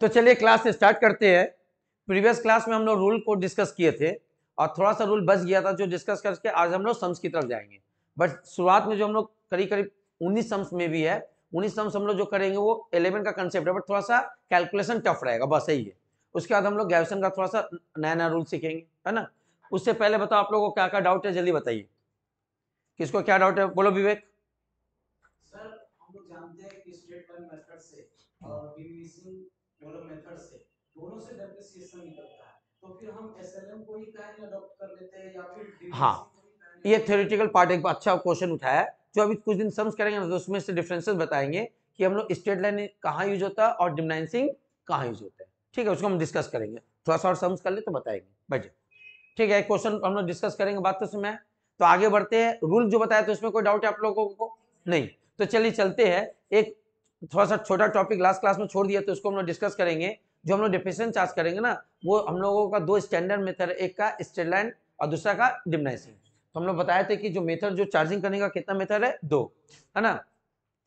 तो चलिए class start करते हैं प्रीवियस क्लास में हम लोग रूल को डिस्कस किए थे और थोड़ा सा रूल बच गया था जो डिस्कस करके आज हम लोग सम्स की तरफ जाएंगे बट शुरुआत में जो हम लोग करीब करीब उन्नीस सम्स में भी है उन्नीस सम्स हम लोग जो करेंगे वो एलेवन का कंसेप्ट है बट थोड़ा सा कैलकुलेशन टफ रहेगा बस यही है उसके बाद हम लोग गैवसन का थोड़ा सा नया नया रूल सीखेंगे है ना उससे पहले बताओ आप लोग को क्या क्या डाउट है जल्दी बताइए किसको क्या डाउट है बोलो विवेक सर हम लोग जानते हैं कि स्टेट मेथड से और दोनों मेथड से दोनों से डेप्रिसिएशन निकलता है तो फिर हम एसएलएम को ही काइंड अडॉप्ट कर लेते हैं या फिर हां ये थ्योरेटिकल पार्ट एक अच्छा क्वेश्चन उठाया है जो अभी कुछ दिन सम्स करेंगे ना तो उसमें से डिफरेंसेस बताएंगे कि हम लोग स्ट्रेट लाइन कहाँ यूज होता है और डिमनाइंसिंग कहाँ यूज होता है ठीक है उसको हम डिस्कस करेंगे थोड़ा सा और सम्स कर ले तो बताएंगे बैठे ठीक है क्वेश्चन हम लोग डिस्कस करेंगे बात तो समय तो आगे बढ़ते हैं रूल जो बताया तो उसमें कोई डाउट है आप लोगों को नहीं तो चलिए चलते हैं एक थोड़ा सा छोटा टॉपिक लास्ट क्लास में छोड़ दिया तो इसको हम लोग डिस्कस करेंगे जो हम लोग डिफिशन चार्ज करेंगे ना वो हम लोगों का दो स्टैंडर्ड मेथड एक का स्टेडलाइन और दूसरा का डिमनाइसिंग तो हम लोग बताए थे कि जो मेथड जो चार्जिंग करने का कितना मेथड है दो है ना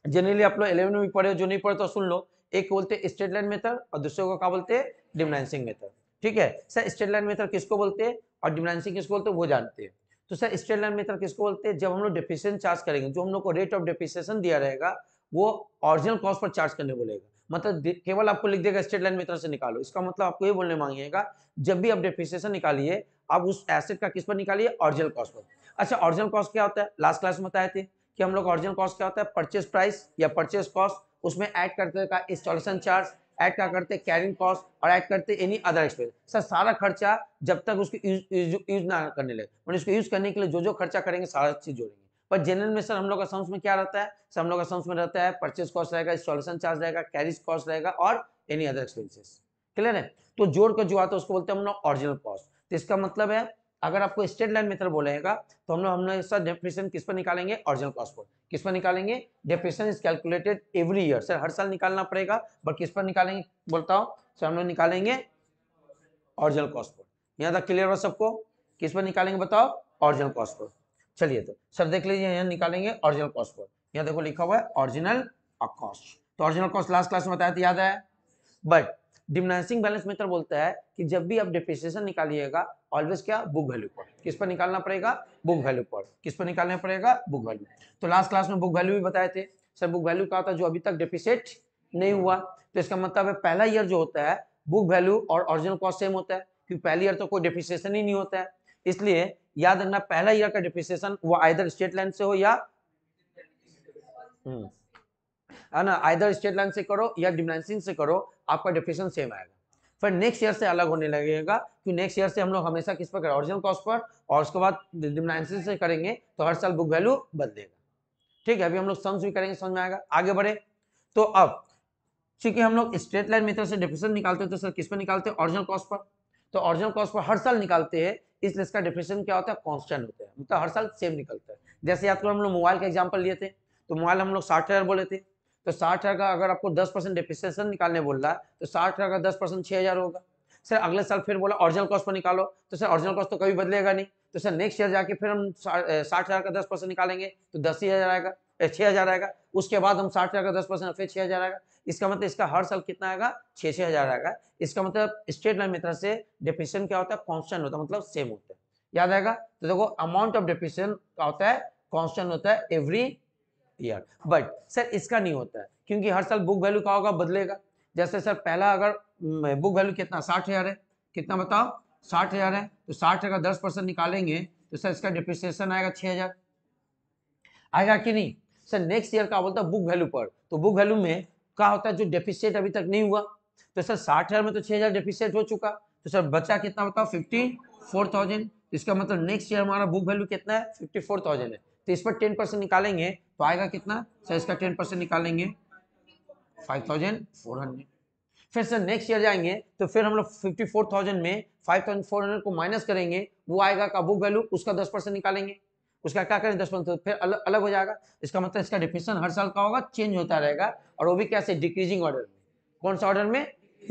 जनरली आप लोग इलेवन में पढ़े जो नहीं पढ़े तो सुन लो एक बोलते स्टेट लाइन मेथड और दूसरे को क्या बोलते हैं डिमनाइसिंग मेथड ठीक है सर स्टेट लाइन मेथड किसको बोलते हैं और डिमनाइसिंग किसको बोलते हैं वो जानते हैं तो सर स्टेट लाइन मेथड किसको बोलते हैं जब हम लोग डिफिशियन चार्ज करेंगे जो हम लोग को रेट ऑफ डिफिशियन दिया रहेगा वो ऑरिजिनल कॉस्ट पर चार्ज करने बोलेगा मतलब केवल आपको लिख देगा स्टेट लाइन मेथड से निकालो इसका मतलब आपको ये बोलने मांगिएगा जब भी आप डेप्रिसिएशन निकालिए आप उस एसेट का किस पर निकालिए ऑरिजिनल कॉस्ट पर अच्छा ऑरिजिनल कॉस्ट क्या होता है लास्ट क्लास में बताए थे कि हम लोग ऑरिजिनल कॉस्ट क्या होता है परचेस प्राइस या परचेस कॉस्ट उसमें ऐड करते का इंस्टॉलेशन चार्ज ऐड क्या करते हैं कैरिंग कॉस्ट और ऐड करते एनी अदर एक्सपेंस सर सारा खर्चा जब तक उसको यूज ना करने लगे उसको मतलब यूज करने के लिए जो जो खर्चा करेंगे सारा चीज जोड़ेंगे पर जनरल में सर हम लोग का सम्स में क्या रहता है सर हम लोग का सम्स में रहता है परचेज कॉस्ट रहेगा इंस्टॉलेशन चार्ज रहेगा कैरिज कॉस्ट रहेगा और एनी अदर एक्सपेंसेस क्लियर है तो जोड़ कर जो आता है उसको बोलते हैं हम लोग ऑरिजिनल कॉस्ट तो इसका मतलब है अगर आपको स्टेट लाइन मेथड बोलेगा तो हम लोग हम लोग डेफिनेशन किस पर निकालेंगे ऑरिजिनल कॉस्ट पर किस पर निकालेंगे definition is calculated every year sir हर साल निकालना पड़ेगा बट किस पर निकालेंगे बोलता हूँ सर हम लोग निकालेंगे ऑरिजिनल कॉस्ट पर यहाँ तक क्लियर हुआ सबको किस पर निकालेंगे बताओ ऑरिजिनल कॉस्ट पर चलिए तो सर देख लीजिए यहाँ निकालेंगे ऑरिजिनल कॉस्ट पर यहाँ देखो लिखा हुआ है ऑरिजिनल कॉस्ट तो ऑरिजिनल कॉस्ट लास्ट क्लास में बताया था याद है बट डिमनाइसिंग बैलेंस मेथड बोलता है कि जब भी आप डिप्रिसिएशन निकालिएगा ऑलवेज क्या बुक वैल्यू पर किस पर निकालना पड़ेगा बुक वैल्यू पर किस पर निकालना पड़ेगा बुक वैल्यू तो लास्ट क्लास में बुक वैल्यू भी बताए थे सर बुक वैल्यू क्या होता है जो अभी तक डिप्रिसिएट नहीं हुआ तो इसका मतलब है पहला ईयर जो होता है बुक वैल्यू और ऑरिजिनल कॉस्ट सेम होता है क्योंकि पहले ईयर तो कोई डिप्रिसिएशन ही नहीं होता है इसलिए याद रखना पहला ईयर का डिप्रिसिएशन वो आइदर स्टेट लाइन से हो या हम्म। है ना आइदर स्टेट लाइन से करो या डिमलाइसिंग से करो आपका डिप्रिसिएशन सेम आएगा फिर नेक्स्ट ईयर से अलग होने लगेगा क्योंकि नेक्स्ट ईयर से हम लोग हमेशा किस पर करें ओरिजिनल कॉस्ट पर और उसके बाद डिमलाइसिंग से करेंगे तो हर साल बुक वैल्यू बदलेगा ठीक है अभी हम लोग सम्स भी करेंगे समझ में आएगा आगे बढ़े तो अब चूंकि हम लोग स्ट्रेट लाइन मेथड से डिप्रेशन निकालते हैं तो सर किस पर निकालते हैं ओरिजिनल कॉस्ट पर तो ओरिजिनल कॉस्ट पर हर साल निकालते हैं इसलिए इसका डिफिनेशन क्या होता है कॉन्स्टेंट होता है मतलब हर साल सेम निकलता है जैसे याद करो हम लोग मोबाइल का एग्जाम्पल लिए थे तो मोबाइल हम लोग साठ हज़ार बोले थे तो साठ हज़ार का अगर आपको दस परसेंट डिफिनेशन निकालने बोल रहा है तो साठ हज़ार का दस परसेंट छः हज़ार होगा सर अगले साल फिर बोला ऑरिजिनल कॉस्ट पर निकालो तो सर ऑरिजिनल कॉस्ट तो कभी बदलेगा नहीं तो सर नेक्स्ट ईयर जाके फिर हम साठ हज़ार का दस परसेंट निकालेंगे तो दस ही हज़ार आएगा छः हज़ार आएगा उसके बाद हम साठ हज़ार का दस परसेंट फिर छः हज़ार आएगा इसका मतलब इसका हर साल कितना आएगा छः छः हज़ार आएगा इसका मतलब स्टेट लाइन में तरह से डेफिनेशन क्या होता है कॉन्स्टेंट होता है मतलब सेम होता है याद आएगा तो देखो अमाउंट ऑफ डेफिनेशन का होता है कॉन्स्टेंट होता है एवरी ईयर बट सर इसका नहीं होता है क्योंकि हर साल बुक वैल्यू का होगा बदलेगा जैसे सर पहला अगर बुक वैल्यू कितना साठ है कितना बताओ साठ हज़ार है तो साठ का दस परसेंट निकालेंगे तो सर इसका डिप्रिसिएशन आएगा छह हज़ार आएगा कि नहीं सर नेक्स्ट ईयर का बोलता है बुक वैल्यू पर तो बुक वैल्यू में क्या होता है जो डेफिसिट अभी तक नहीं हुआ तो सर साठ में तो छह हज़ार हो चुका तो सर बचा कितना बताओ फिफ्टी फोर थाउजेंड इसका मतलब नेक्स्ट ईयर हमारा बुक वैल्यू कितना है फिफ्टी फोर थाउजेंड है तो इस पर टेन परसेंट निकालेंगे तो आएगा कितना सर इसका टेन परसेंट निकालेंगे फाइव थाउजेंड फोर हंड्रेड फिर सर नेक्स्ट ईयर जाएंगे तो फिर हम लोग फिफ्टी फोर थाउजेंड में फाइव थाउजेंड फोर हंड्रेड को माइनस करेंगे वो आएगा का बुक वैल्यू उसका दस परसेंट निकालेंगे उसका क्या करें दस पंद्रह तो फिर अलग अलग हो जाएगा इसका मतलब इसका डिफिनेशन हर साल का होगा चेंज होता रहेगा और वो भी कैसे डिक्रीजिंग ऑर्डर में कौन सा ऑर्डर में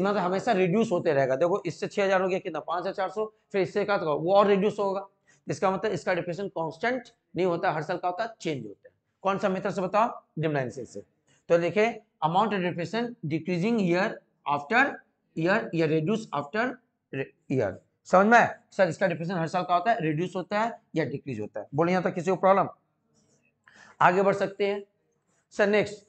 मतलब हमेशा रिड्यूस होते रहेगा देखो इससे छः हज़ार हो गया कितना पाँच हज़ार चार सौ फिर इससे क्या होगा वो और रिड्यूस होगा इसका मतलब इसका डिफिनेशन कॉन्स्टेंट नहीं होता हर साल का होता है चेंज होता है कौन सा मेथड से बताओ डिमलाइन से तो देखे amount of definition decreasing year after year या रिड्यूस आफ्टर ईयर समझ में सर इसका डिप्रेशन हर साल का होता है रिड्यूस होता है या डिक्रीज होता है बोले यहाँ तक किसी को प्रॉब्लम आगे बढ़ सकते हैं सर नेक्स्ट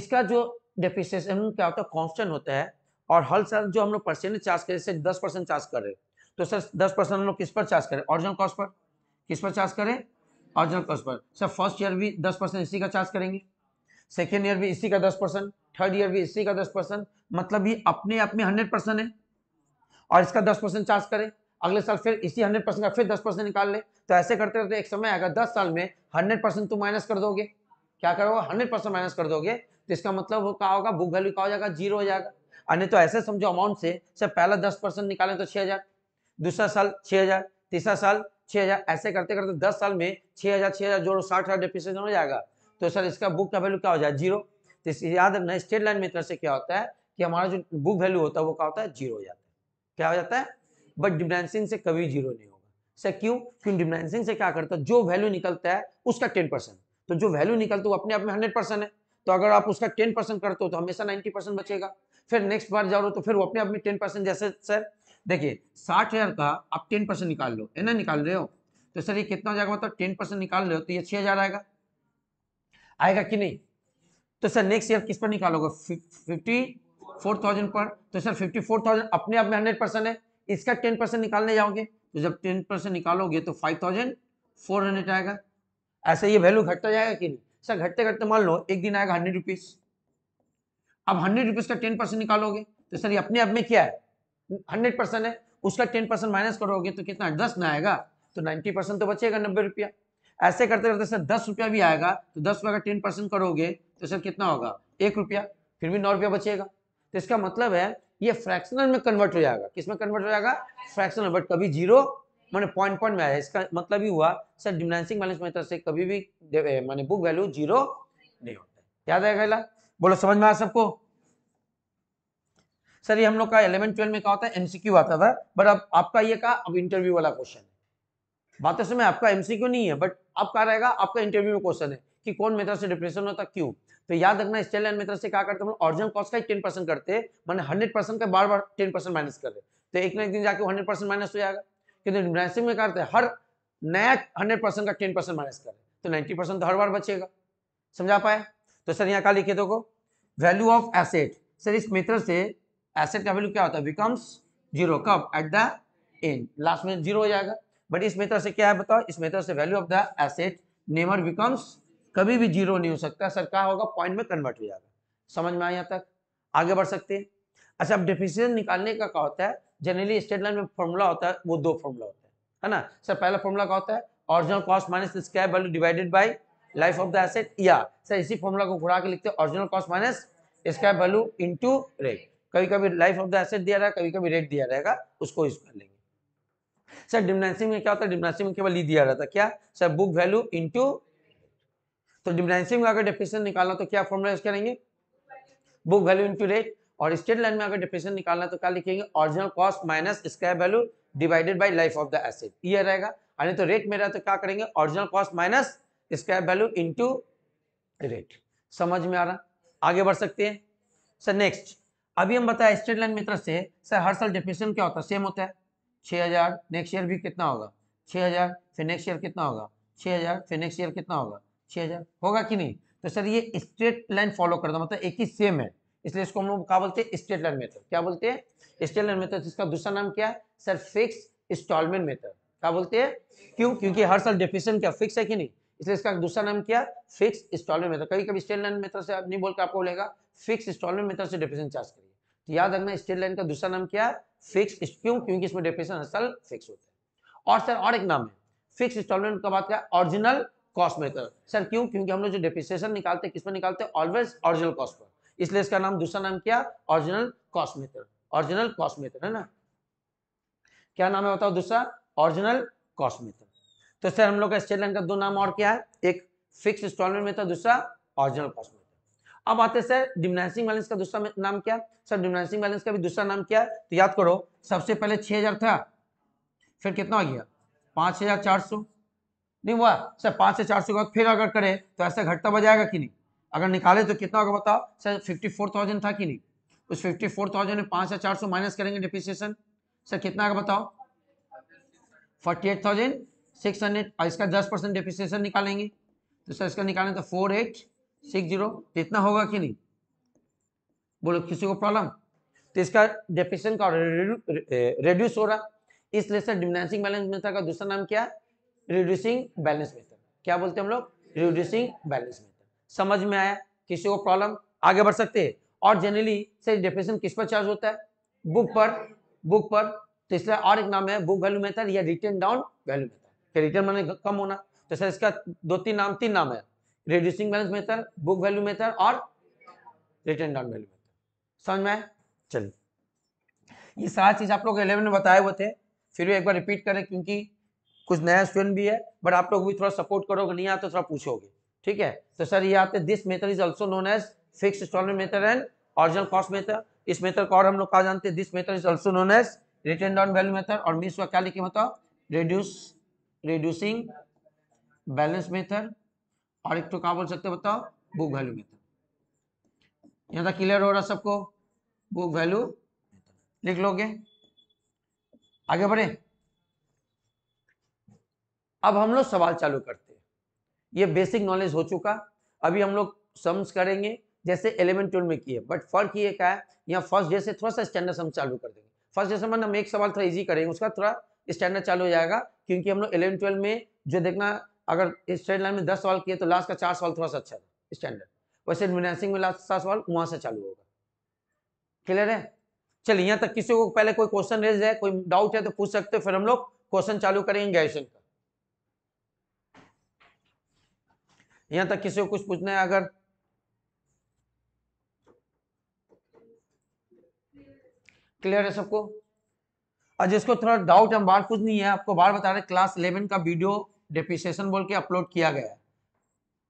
इसका जो डेफिसिएशन क्या होता है कॉन्स्टेंट होता है और हर साल जो हम लोग परसेंटेज चार्ज करें जैसे दस परसेंट चार्ज कर रहे तो सर दस परसेंट हम लोग किस पर चार्ज करें ऑरिजिनल कॉस्ट पर किस पर चार्ज करें ऑरिजिनल कॉस्ट पर सर फर्स्ट ईयर भी दस परसेंट इसी का चार्ज करेंगे सेकेंड ईयर भी इसी का दस परसेंट थर्ड ईयर भी इसी का दस परसेंट मतलब ये अपने आप में हंड्रेड परसेंट है और इसका दस परसेंट चार्ज करें अगले साल फिर इसी हंड्रेड परसेंट का फिर दस परसेंट निकाल लें तो ऐसे करते करते एक समय आएगा दस साल में हंड्रेड परसेंट तुम माइनस कर दोगे क्या करोगे हंड्रेड परसेंट माइनस कर दोगे तो इसका मतलब वो क्या होगा बुक वैल्यू क्या हो जाएगा जीरो हो जाएगा अन्य तो ऐसे समझो अमाउंट से सर पहला दस परसेंट निकालें तो छः हज़ार दूसरा साल छः हज़ार तीसरा साल छः हज़ार ऐसे करते करते दस साल में छः हज़ार छः हज़ार जोड़ो साठ हज़ार डिप्रिसिएशन हो जाएगा तो सर इसका बुक का वैल्यू क्या हो जाए जीरो तो याद रखना स्टेट लाइन में तरह से क्या होता है कि हमारा जो बुक वैल्यू होता है वो क्या होता है जीरो हो जाता है क्या हो जाता है बट डिमनेंसिंग से कभी जीरो नहीं होगा सर क्यों क्यों डिमनेंसिंग से क्या करता है जो वैल्यू निकलता है उसका टेन परसेंट तो जो वैल्यू निकलता है वो अपने आप में हंड्रेड परसेंट है तो अगर आप उसका टेन परसेंट करते हो तो हमेशा नाइनटी परसेंट बचेगा फिर नेक्स्ट बार जाओ तो फिर वो अपने आप में टेन परसेंट जैसे सर देखिए साठ हज़ार का आप टेन परसेंट निकाल लो है ना निकाल रहे हो तो सर ये कितना हो जाएगा मतलब टेन परसेंट निकाल रहे हो तो ये छह हज़ार आएगा आएगा कि नहीं तो सर नेक्स्ट ईयर किस पर निकालोगे फिफ्टी फोर थाउजेंड पर तो सर फिफ्टी फोर थाउजेंड अपने आप में हंड्रेड परसेंट है इसका टेन परसेंट निकालने जाओगे तो जब टेन परसेंट निकालोगे तो फाइव थाउजेंड फोर हंड्रेड आएगा ऐसे ये वैल्यू घटता जाएगा कि नहीं सर घटते घटते मान लो एक दिन आएगा हंड्रेड रुपीज अब हंड्रेड रुपीज का टेन परसेंट निकालोगे तो सर ये अपने आप में क्या है हंड्रेड परसेंट है उसका टेन परसेंट माइनस करोगे तो कितना दस ना आएगा तो नाइन्टी परसेंट तो बचेगा नब्बे रुपया ऐसे करते करते सर दस रुपया भी आएगा तो दस रुपया का टेन परसेंट करोगे तो सर कितना होगा एक रुपया फिर भी नौ रुपया बचेगा तो इसका मतलब है ये फ्रैक्शनल में कन्वर्ट हो जाएगा किसमें कन्वर्ट हो जाएगा फ्रैक्शनल बट कभी जीरो मैंने पॉइंट पॉइंट में आया इसका मतलब ही हुआ सर डिमनाइसिंग बैलेंस मेथड से कभी भी मैंने बुक वैल्यू जीरो नहीं होता याद आएगा बोलो समझ में आया सबको सर ये हम लोग का इलेवन ट्वेल्व में क्या होता है एमसीक्यू आता था बट अब आपका ये कहा अब इंटरव्यू वाला क्वेश्चन है बातें समय आपका एमसीक्यू नहीं है बट अब क्या रहेगा आपका इंटरव्यू में क्वेश्चन है कि कौन मेथड से डिप्रेशन होता क्यों तो याद रखना स्टेल एंड मेथड से क्या करते हैं ऑरिजिनल कॉस्ट का ही टेन परसेंट करते मैंने हंड्रेड परसेंट का बार बार टेन परसेंट माइनस कर रहे तो एक ना एक दिन जाके हंड्रेड परसेंट माइनस हो जाएगा क्योंकि डिप्रेसिंग में करते हर नया हंड्रेड परसेंट का टेन परसेंट माइनस करें तो नाइन्टी परसेंट तो हर बार बचेगा समझा पाए तो सर यहाँ का लिखे दो वैल्यू ऑफ एसेट सर इस मेथड से एसेट का वैल्यू क्या होता है बिकम्स जीरो कब एट द एंड लास्ट में जीरो हो जाएगा बट इस मेथड से क्या है बताओ इस मेथड से value of the asset never becomes कभी भी जीरो नहीं हो सकता सर क्या होगा पॉइंट में कन्वर्ट हो जाएगा समझ में आया तक आगे बढ़ सकते हैं अच्छा अब डिफिशियन निकालने का क्या होता है जनरली स्टेट लाइन में फॉर्मूला होता है वो दो फॉर्मूला होता है है ना सर पहला फॉर्मूला क्या होता है original cost minus scrap value divided by life of the asset या सर इसी फॉर्मूला को घुरा के लिखते हैं original cost minus square value into rate कभी कभी लाइफ ऑफ द एसेट दिया रहेगा कभी कभी रेट दिया रहेगा उसको यूज कर लेंगे सर डिमनेंसिंग में क्या होता है डिमनेंसिंग में केवल ये e दिया रहता है क्या सर बुक वैल्यू इंटू तो डिप्रेंसिव में अगर डेफिनेशन निकालना तो क्या फॉर्मूला यूज करेंगे बुक वैल्यू इंटू रेट और स्टेट लाइन में अगर डेफिनेशन निकालना तो क्या लिखेंगे original cost minus square value divided by life of the asset ये रहेगा यानी तो रेट में रहा तो क्या करेंगे original cost minus square value into rate समझ में आ रहा आगे बढ़ सकते हैं सर नेक्स्ट अभी हम बताया स्टेट लाइन मित्र से सर हर साल डेफिनेशन क्या होता है सेम होता है छः हज़ार नेक्स्ट ईयर भी कितना होगा छः हज़ार फिर नेक्स्ट ईयर कितना होगा छः हज़ार फिर नेक्स्ट ईयर कितना होगा छः हज़ार होगा कि नहीं तो सर ये स्ट्रेट लाइन फॉलो करता मतलब एक ही सेम है इसलिए इसको हम लोग क्या बोलते हैं स्ट्रेट लाइन मेथड क्या बोलते हैं स्ट्रेट लाइन मेथड इसका दूसरा नाम क्या है सर फिक्स इंस्टॉलमेंट मेथड क्या बोलते हैं क्यों क्योंकि हर साल डेफिशन क्या फिक्स है कि नहीं इसलिए इसका दूसरा नाम क्या फिक्स इंस्टॉलमेंट मेथड कभी कभी स्टेट लाइन मेथड से आप नहीं बोल के आपको बोलेगा फिक्स इंस्टॉलमेंट मेथड से डेफिशन चार्ज करिए तो याद रखना स्टेट लाइन का दूसरा नाम क्या फिक्स क्यों क्योंकि इसमें डेफिशन हर साल फिक्स होता है और सर और एक नाम है फिक्स इंस्टॉलमेंट का बात क्या ओरिजिनल कॉस्ट मेथड सर क्यों क्योंकि हम लोग जो डेप्रिसिएशन निकालते हैं किसमें निकालते हैं ऑलवेज ऑरिजिनल कॉस्ट पर इसलिए इसका नाम दूसरा नाम क्या original cost method original cost method है ना क्या नाम है बताओ दूसरा ऑरिजिनल कॉस्ट मेथड तो सर हम लोग का स्टेट लाइन का दो नाम और क्या है एक फिक्स इंस्टॉलमेंट मेथड दूसरा ऑरिजिनल कॉस्ट मेथड अब आते सर डिमनाइसिंग बैलेंस का दूसरा नाम क्या सर डिमनाइसिंग बैलेंस का भी दूसरा नाम क्या है तो याद करो सबसे पहले छह था फिर कितना आ गया पांच हजार चार सौ नहीं हुआ सर पाँच से चार सौ के बाद फिर अगर करें तो ऐसा घटता बजाएगा कि नहीं अगर निकाले तो कितना होगा बताओ सर फिफ्टी फोर थाउजेंड था कि नहीं उस फिफ्टी फोर थाउजेंड में पाँच से चार सौ माइनस करेंगे डिप्रिसिएशन सर कितना का बताओ forty eight thousand six hundred और इसका दस परसेंट डिप्रिसिएशन निकालेंगे तो सर इसका निकालें तो फोर एट सिक्स जीरो तो इतना होगा कि नहीं बोलो किसी को प्रॉब्लम तो इसका डेफिशन का रेड्यूस हो रहा इसलिए सर डिमिनाइसिंग बैलेंस मेथड का दूसरा नाम क्या है रिड्यूसिंग बैलेंस मेथड क्या बोलते हैं हम लोग रिड्यूसिंग बैलेंस मेथड समझ में आया किसी को प्रॉब्लम आगे बढ़ सकते हैं और जनरली सर डेफिनेशन किस पर चार्ज होता है बुक पर बुक पर तो इसलिए और एक नाम है बुक वैल्यू मेथड या return down value method return मैंने कम होना तो सर इसका दो तीन नाम तीन नाम है reducing balance method book value method और रिटर्न डाउन वैल्यू मेथड समझ में आए चलिए ये सारा चीज आप लोग इलेवन में बताए हुए थे फिर भी एक बार रिपीट करें क्योंकि कुछ नया स्टूडेंट भी है बट आप लोग भी थोड़ा सपोर्ट करोगे नहीं आता तो थोड़ा पूछोगे ठीक है तो सर ये आते this method is also known as fix installment method and original cost method इस मेथड को और हम लोग कहा जानते हैं this method is also known as return down value method और मीन्स का क्या लिखे बताओ रिड्यूस रिड्यूसिंग बैलेंस मेथड और एक तो क्या बोल सकते बताओ बुक वैल्यू मेथड यहाँ तक क्लियर हो रहा सबको बुक वैल्यू लिख लोगे आगे बढ़े अब हम लोग सवाल चालू करते हैं ये बेसिक नॉलेज हो चुका अभी हम लोग सम्स करेंगे जैसे इलेवन ट्वेल्व में किए बट फर्क ये क्या है यहाँ फर्स्ट डे से थोड़ा सा स्टैंडर्ड सम चालू कर देंगे फर्स्ट डे से हम एक सवाल थोड़ा इजी करेंगे उसका थोड़ा स्टैंडर्ड चालू हो जाएगा क्योंकि हम लोग इलेवन ट्वेल्व में जो देखना अगर स्ट्रेट लाइन में दस सवाल किए तो लास्ट का चार सवाल थोड़ा सा अच्छा था स्टैंडर्ड वैसे मीनासिंग में लास्ट सात सवाल वहाँ से चालू होगा क्लियर है चलिए यहाँ तक किसी को पहले कोई क्वेश्चन रेज है कोई डाउट है तो पूछ सकते हो फिर हम लोग क्वेश्चन चालू करेंगे ग्रेजुएशन का यहां तक किसी को कुछ पूछना है अगर क्लियर है सबको और जिसको थोड़ा डाउट हम बार कुछ नहीं है आपको बार बता रहे क्लास इलेवन का वीडियो डेपिसेशन बोल के अपलोड किया गया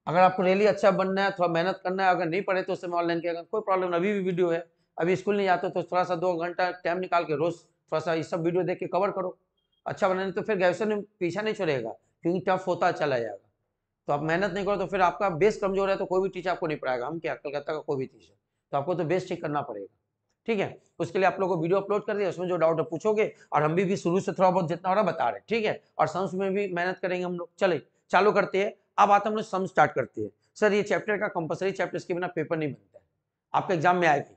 अगर आपको रियली अच्छा बनना है थोड़ा मेहनत करना है अगर नहीं पढ़े तो उसमें ऑनलाइन किया कोई प्रॉब्लम अभी भी वीडियो है अभी स्कूल नहीं जाते तो थोड़ा सा दो घंटा टाइम निकाल के रोज थोड़ा सा ये सब वीडियो देख के कवर करो अच्छा बनाने तो फिर ग्रेजुएशन में पीछा नहीं छोड़ेगा क्योंकि टफ होता चला जाएगा तो आप मेहनत नहीं करो तो फिर आपका बेस कमजोर है तो कोई भी टीचर आपको नहीं पढ़ाएगा हम क्या कलकत्ता का कोई भी टीचर तो आपको तो बेस ठीक करना पड़ेगा ठीक है उसके लिए आप लोग को वीडियो अपलोड कर दिया उसमें जो डाउट है पूछोगे और हम भी, भी शुरू से थोड़ा बहुत जितना हो रहा बता रहे हैं ठीक है और सम्स में भी मेहनत करेंगे हम लोग चले चालू करते हैं अब आते हम लोग सम स्टार्ट करते हैं सर ये चैप्टर का कंपलसरी चैप्टर इसके बिना पेपर नहीं बनता है आपके एग्जाम में आएगी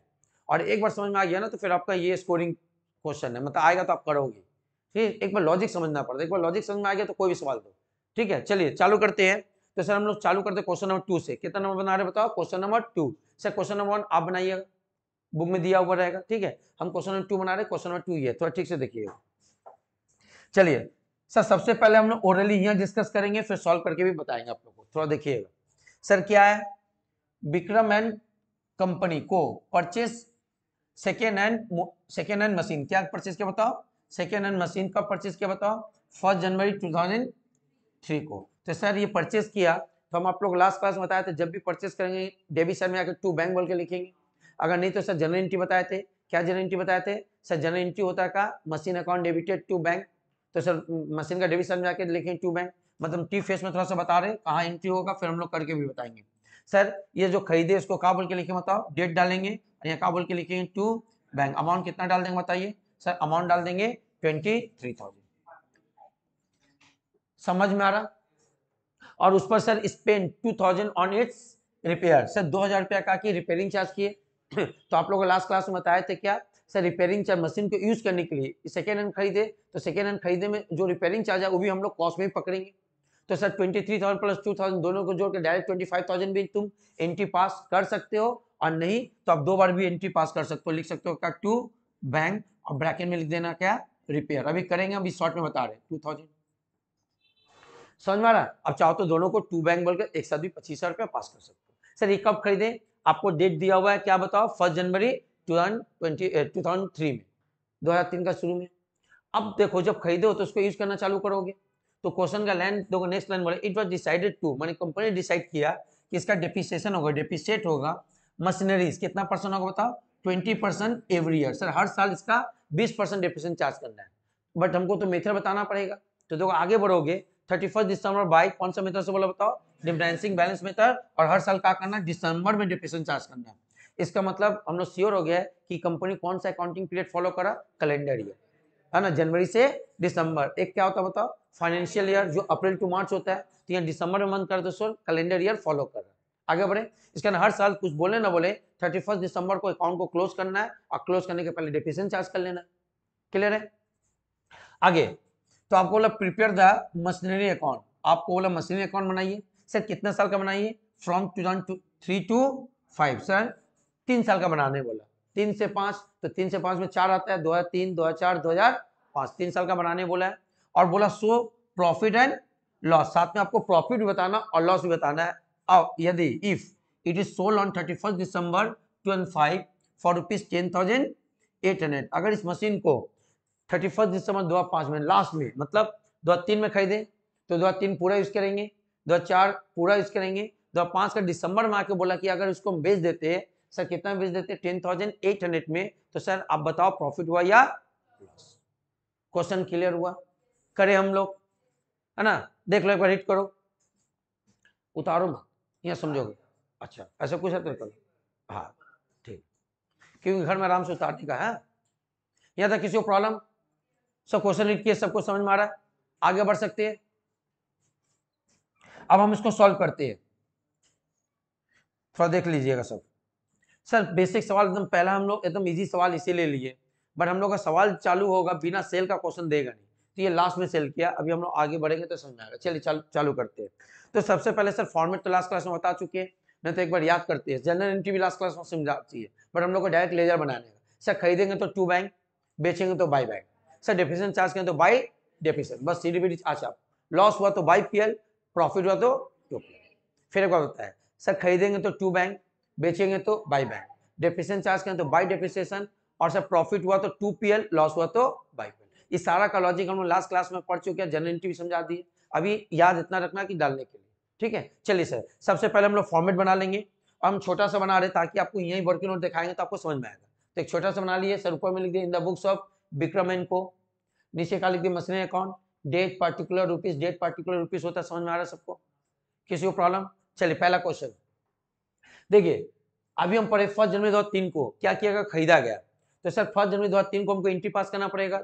और एक बार समझ में आ गया ना तो फिर आपका ये स्कोरिंग क्वेश्चन है मतलब आएगा तो आप करोगे ठीक एक बार लॉजिक समझना पड़ता है एक बार लॉजिक समझ में आ गया तो कोई भी सवाल दो ठीक है चलिए चालू करते हैं तो सर हम लोग चालू करते क्वेश्चन नंबर टू से कितना नंबर बना रहे बताओ question number two sir question number one आप बनाइएगा बुक में दिया हुआ रहेगा ठीक है हम क्वेश्चन नंबर टू बना रहे क्वेश्चन नंबर टू ये थोड़ा ठीक से देखिए चलिए सर सबसे पहले हम लोग ओरली यहाँ डिस्कस करेंगे फिर सॉल्व करके भी बताएंगे आप लोग को थोड़ा देखिएगा सर क्या है विक्रम एंड कंपनी को purchase second hand second hand machine क्या परचेस के बताओ सेकेंड हैंड मशीन का परचेस किया बताओ फर्स्ट जनवरी टू थाउजेंड थ्री को तो सर ये परचेस किया तो हम आप लोग लास्ट क्लास में बताए थे जब भी परचेस करेंगे डेबिट साइड में आकर टू बैंक बोल के लिखेंगे अगर नहीं तो सर जनरल एंट्री बताए थे क्या जनरल एंट्री बताए थे सर जनरल एंट्री होता का machine account debited to bank तो सर मशीन का डेबिट साइड में आकर लिखेंगे टू बैंक मतलब टी फेस में थोड़ा सा बता रहे हैं कहाँ एंट्री होगा फिर हम लोग करके भी बताएंगे सर ये जो खरीदे उसको कहा बोल के लिखे बताओ डेट डालेंगे यहाँ कहा बोल के लिखेंगे टू बैंक अमाउंट कितना डाल देंगे बताइए सर अमाउंट डाल देंगे ट्वेंटी थ्री थाउजेंड समझ में आ रहा और उस पर sir spend two thousand on its repair sir दो हजार रुपया का की रिपेयरिंग चार्ज किए तो आप लोगों लास्ट क्लास में बताए थे क्या सर रिपेयरिंग चार्ज मशीन को यूज करने के लिए सेकेंड हैंड खरीदे तो सेकेंड हैंड खरीदे में जो रिपेयरिंग चार्ज है वो भी हम लोग कॉस्ट में पकड़ेंगे तो sir twenty three thousand plus two thousand दोनों को जोड़कर डायरेक्ट ट्वेंटी फाइव थाउजेंड भी तुम एंट्री पास कर सकते हो और नहीं तो आप दो बार भी एंट्री पास कर सकते हो लिख सकते हो क्या टू बैंक और ब्रैकेट में लिख देना क्या रिपेयर अभी करेंगे अभी शॉर्ट में बता रहे टू थाउजेंड समझ में आ रहा अब चाहो तो दोनों को टू बैंक बोलकर एक साथ भी पच्चीस हजार रुपया पास कर सकते हो सर ये कब खरीदें आपको डेट दिया हुआ है क्या बताओ फर्स्ट जनवरी टू थाउजेंड थ्री में दो हजार तीन का शुरू में अब देखो जब खरीदे हो तो उसको यूज करना चालू करोगे तो क्वेश्चन का लाइन देखो नेक्स्ट लाइन बोले इट वॉज डिसाइडेड टू मैंने कंपनी डिसाइड किया कि इसका डिप्रिसिएशन होगा डिप्रिसिएट होगा मशीनरीज कितना परसेंट होगा बताओ twenty percent every year sir हर साल इसका बीस परसेंट डिप्रिसिएशन चार्ज करना है बट हमको तो मेथड बताना पड़ेगा तो देखो आगे बढ़ोगे थर्टी फर्स्ट दिसंबर बाई कौन सा मेथड से बोला बताओ डिफ्रेंसिंग बैलेंस मेथड और हर साल क्या करना दिसंबर में डिप्रेशन चार्ज करना है इसका मतलब हम लोग श्योर हो गया है कि कंपनी कौन सा अकाउंटिंग पीरियड फॉलो करा कैलेंडर ईयर है ना जनवरी से दिसंबर एक क्या होता है बताओ फाइनेंशियल ईयर जो अप्रैल टू मार्च होता है तो यहाँ दिसंबर में मंथ करते सर कैलेंडर ईयर फॉलो कर आगे बढ़े इसके अंदर हर साल कुछ बोले ना बोले थर्टी फर्स्ट दिसंबर को अकाउंट को क्लोज करना है और क्लोज करने के पहले डिफिशन चार्ज कर लेना क्लियर है आगे तो आपको बोला प्रिपेयर द मशीनरी अकाउंट आपको बोला मशीनरी अकाउंट बनाइए सर कितने साल का बनाइए from two thousand three to five sir तीन साल का बनाने बोला तीन से पाँच तो तीन से पाँच में चार आता है दो हज़ार तीन दो हज़ार चार दो हज़ार पाँच तीन साल का बनाने बोला है और बोला सो प्रॉफिट एंड लॉस साथ में आपको प्रॉफिट भी बताना और लॉस भी बताना है और यदि if it is sold on thirty first दिसंबर to for rupees ten thousand eight hundred अगर इस मशीन को थर्टी फर्स्ट दिसंबर दो हजार पाँच में लास्ट में मतलब दो हजार तीन में खरीदे तो दो हजार तीन पूरा यूज करेंगे दो हजार चार पूरा यूज करेंगे दो हजार पाँच का दिसंबर में आके बोला कि अगर उसको हम बेच देते हैं सर कितना में बेच देते टेन थाउजेंड एट हंड्रेड में तो सर आप बताओ प्रॉफिट हुआ या क्वेश्चन क्लियर हुआ करे हम लोग है ना देख लो एक बार हिट करो उतारो मत यहाँ समझोगे अच्छा ऐसा कुछ है तो करो हाँ ठीक क्योंकि घर में आराम से उतारने का है या था किसी को प्रॉब्लम सब क्वेश्चन लिख किए सबको समझ में आ रहा है आगे बढ़ सकते हैं अब हम इसको सॉल्व करते हैं थोड़ा देख लीजिएगा सब सर बेसिक सवाल एकदम पहला हम लोग एकदम इजी सवाल इसीलिए लिए बट हम लोग का सवाल चालू होगा बिना सेल का क्वेश्चन देगा नहीं तो ये लास्ट में सेल किया अभी हम लोग आगे बढ़ेंगे तो समझ में आएगा चलिए चालू चालू करते हैं तो सबसे पहले सर फॉर्मेट तो लास्ट क्लास में बता चुके हैं नहीं तो एक बार याद करते हैं जनरल एंट्री भी लास्ट क्लास में समझाती है बट हम लोग को डायरेक्ट लेजर बनाने का सर खरीदेंगे तो टू बैंक बेचेंगे तो by bank sir depreciation charge करें तो बाई डेफिशन बस सी डी लॉस हुआ तो बाई पी प्रॉफिट हुआ तो टू पी फिर एक बार होता है सर खरीदेंगे तो टू बैंक बेचेंगे तो बाई बैंक डेफिशन चार्ज करें तो बाई डेफिसेशन और सर प्रॉफिट हुआ तो टू पी लॉस हुआ तो बाई पी ये सारा का लॉजिक हम लोग लास्ट क्लास में पढ़ चुके हैं जनरलिटी भी समझा दिए अभी याद इतना रखना कि डालने के लिए ठीक है चलिए सर सबसे पहले हम लोग फॉर्मेट बना लेंगे हम छोटा सा बना रहे ताकि आपको यहीं वर्किंग नोट दिखाएंगे तो आपको समझ में आएगा तो एक छोटा सा बना लिए सर ऊपर में लिख दिए in the books of Vikram and को नीचे का लिख दी मसने कौन date particular rupees date particular rupees होता समझ में आ रहा सबको किसी को प्रॉब्लम चलिए पहला क्वेश्चन देखिए अभी हम पढ़े फर्स्ट जनवरी दो तीन को क्या किया गया खरीदा गया तो सर फर्स्ट जनवरी दो तीन को हमको एंट्री पास करना पड़ेगा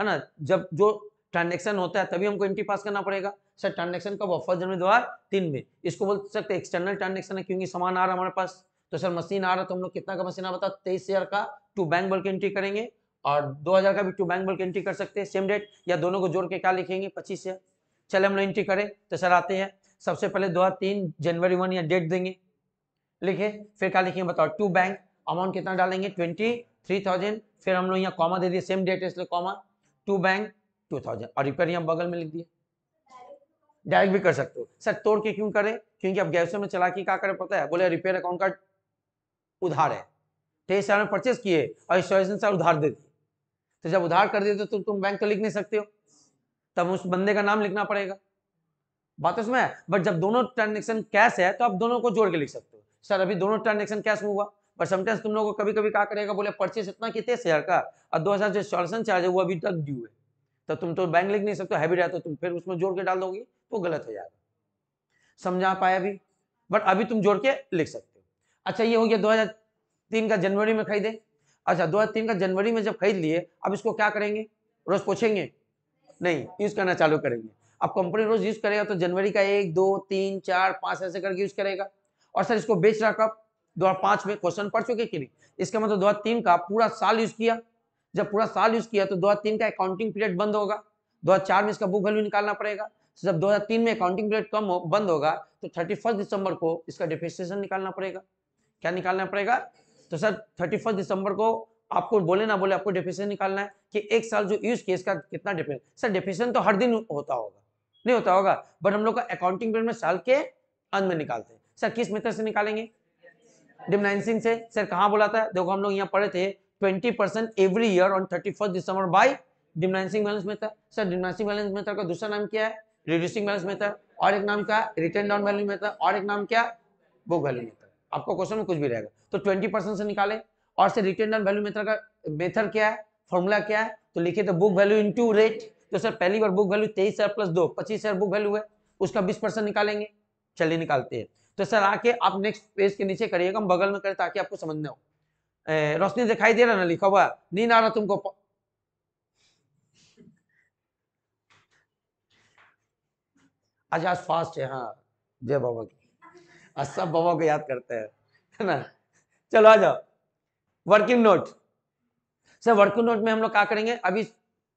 है ना जब जो ट्रांजेक्शन होता है तभी हमको एंट्री पास करना पड़ेगा सर ट्रांजेक्शन कब हुआ फर्स्ट जनवरी दो तीन में इसको बोल सकते एक्सटर्नल ट्रांजेक्शन है क्योंकि सामान आ रहा है हमारे पास तो सर मशीन आ रहा है तो हम लोग कितना का मशीन आ बता तेईस हजार का टू बैंक बोल के एंट्री करेंगे और 2000 का भी टू बैंक बोल के एंट्री कर सकते हैं सेम डेट या दोनों को जोड़ के क्या लिखेंगे पच्चीस से चले हम लोग एंट्री करें तो सर आते हैं सबसे पहले दो जनवरी वन या डेट देंगे लिखे फिर क्या लिखेंगे बताओ टू बैंक अमाउंट कितना डालेंगे ट्वेंटी थ्री थाउजेंड फिर हम लोग यहाँ कॉमा दे दिए सेम डेट है इसलिए comma to bank two thousand और रिपेयर यहाँ बगल में लिख दिए डायरेक्ट भी कर सकते हो सर तोड़ के क्यों करें क्योंकि अब गैसों में चला के क्या करें पता है बोले रिपेयर अकाउंट का उधार है तेईस हजार में परचेज किए और इस सर उधार दे दिए तो जब उधार कर देते हो तो तुम बैंक तो लिख नहीं सकते हो तब उस बंदे का नाम लिखना पड़ेगा बात तो उसमें है बट जब दोनों ट्रांजेक्शन कैश है तो आप दोनों को जोड़ के लिख सकते हो सर अभी दोनों ट्रांजेक्शन कैश में हुआ पर समटाइम्स तुम लोगों को कभी कभी क्या करेगा बोले परचेस इतना कि तेईस हज़ार का और दो हज़ार जो सॉल्यूशन चार्ज है वो अभी तक ड्यू है तो तुम तो बैंक लिख नहीं सकते हैवी रहते तो तुम फिर उसमें जोड़ के डाल दोगे तो गलत हो जाएगा समझा पाया अभी बट अभी तुम जोड़ के लिख सकते हो अच्छा ये हो गया दो का जनवरी में खरीदे अच्छा दो हजार तीन का जनवरी में जब खरीद लिए अब इसको क्या करेंगे रोज पूछेंगे नहीं यूज करना चालू करेंगे अब कंपनी रोज यूज करेगा तो जनवरी का एक दो तीन चार पाँच ऐसे करके यूज करेगा और सर इसको बेच रहा कब दो हजार पांच में क्वेश्चन पढ़ चुके कि नहीं इसका मतलब दो हजार तीन का पूरा साल यूज किया जब पूरा साल यूज किया तो दो हजार तीन का अकाउंटिंग पीरियड बंद होगा दो हजार चार में इसका बुक वैल्यू निकालना पड़ेगा जब 2003 में अकाउंटिंग पीरियड कम हो बंद होगा तो 31 दिसंबर को इसका डिप्रिसिएशन निकालना पड़ेगा क्या निकालना पड़ेगा तो सर थर्टी दिसंबर को आपको बोले ना बोले आपको डेफिशन निकालना है कि एक साल जो यूज केस का कितना डेफिनेशन सर डेफिनेशन तो हर दिन होता होगा नहीं होता होगा बट हम लोग का अकाउंटिंग पीरियड में साल के अंत में निकालते हैं सर किस मेथड से निकालेंगे डिमनाइंसिंग से सर कहाँ बोला था देखो हम लोग यहाँ पढ़े थे twenty percent every year on thirty first December by diminishing balance था सर डिमनाइंसिंग बैलेंस में का दूसरा नाम क्या है रिड्यूसिंग बैलेंस था और एक नाम क्या रिटर्न डाउन वैल्यू था और एक नाम क्या बुक वैल्यू था आपको क्वेश्चन में कुछ भी रहेगा तो ट्वेंटी परसेंट से निकाले और से रिटर्न डाउन वैल्यू मेथड का मेथड क्या है फॉर्मूला क्या है तो लिखे तो बुक वैल्यू इंटू रेट तो सर पहली बार बुक वैल्यू तेईस हजार प्लस दो पच्चीस हजार बुक वैल्यू है उसका बीस परसेंट निकालेंगे चलिए निकालते हैं तो सर आके आप नेक्स्ट पेज के नीचे करिएगा हम बगल में करें ताकि आपको समझ में हो रोशनी दिखाई दे रहा ना लिखा हुआ नींद आ रहा तुमको प... अच्छा, आज आज फास्ट है हाँ जय बाबा की आज सब बाबा को याद करते हैं है ना चलो आ जाओ working note sir working note में हम लोग क्या करेंगे अभी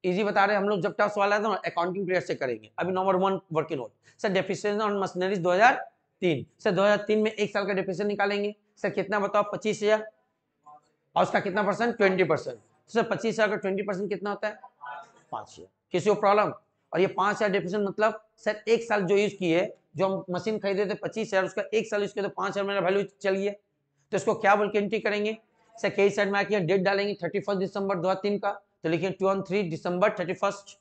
इजी बता रहे हैं हम लोग जब टफ सवाल आया था अकाउंटिंग पीरियड से करेंगे अभी number one working note sir deficiency on machineries 2003 sir 2003 में एक साल का डेफिशन निकालेंगे सर कितना बताओ पच्चीस हजार और उसका कितना परसेंट ट्वेंटी परसेंट सर पच्चीस हजार का ट्वेंटी परसेंट कितना होता है पाँच हजार किसी को प्रॉब्लम और ये पाँच हजार डेफिशन मतलब सर एक साल जो यूज किए जो हम मशीन खरीदे थे पच्चीस हजार उसका एक साल यूज किया तो पाँच हजार मेरा वैल्यू चल गया तो इसको क्या बोल करेंगे एंट्री करेंगे साइड में डेट डालेंगे थर्टी फर्स्ट दिसंबर दो हजार तीन का तो लिखिए two one three December thirty first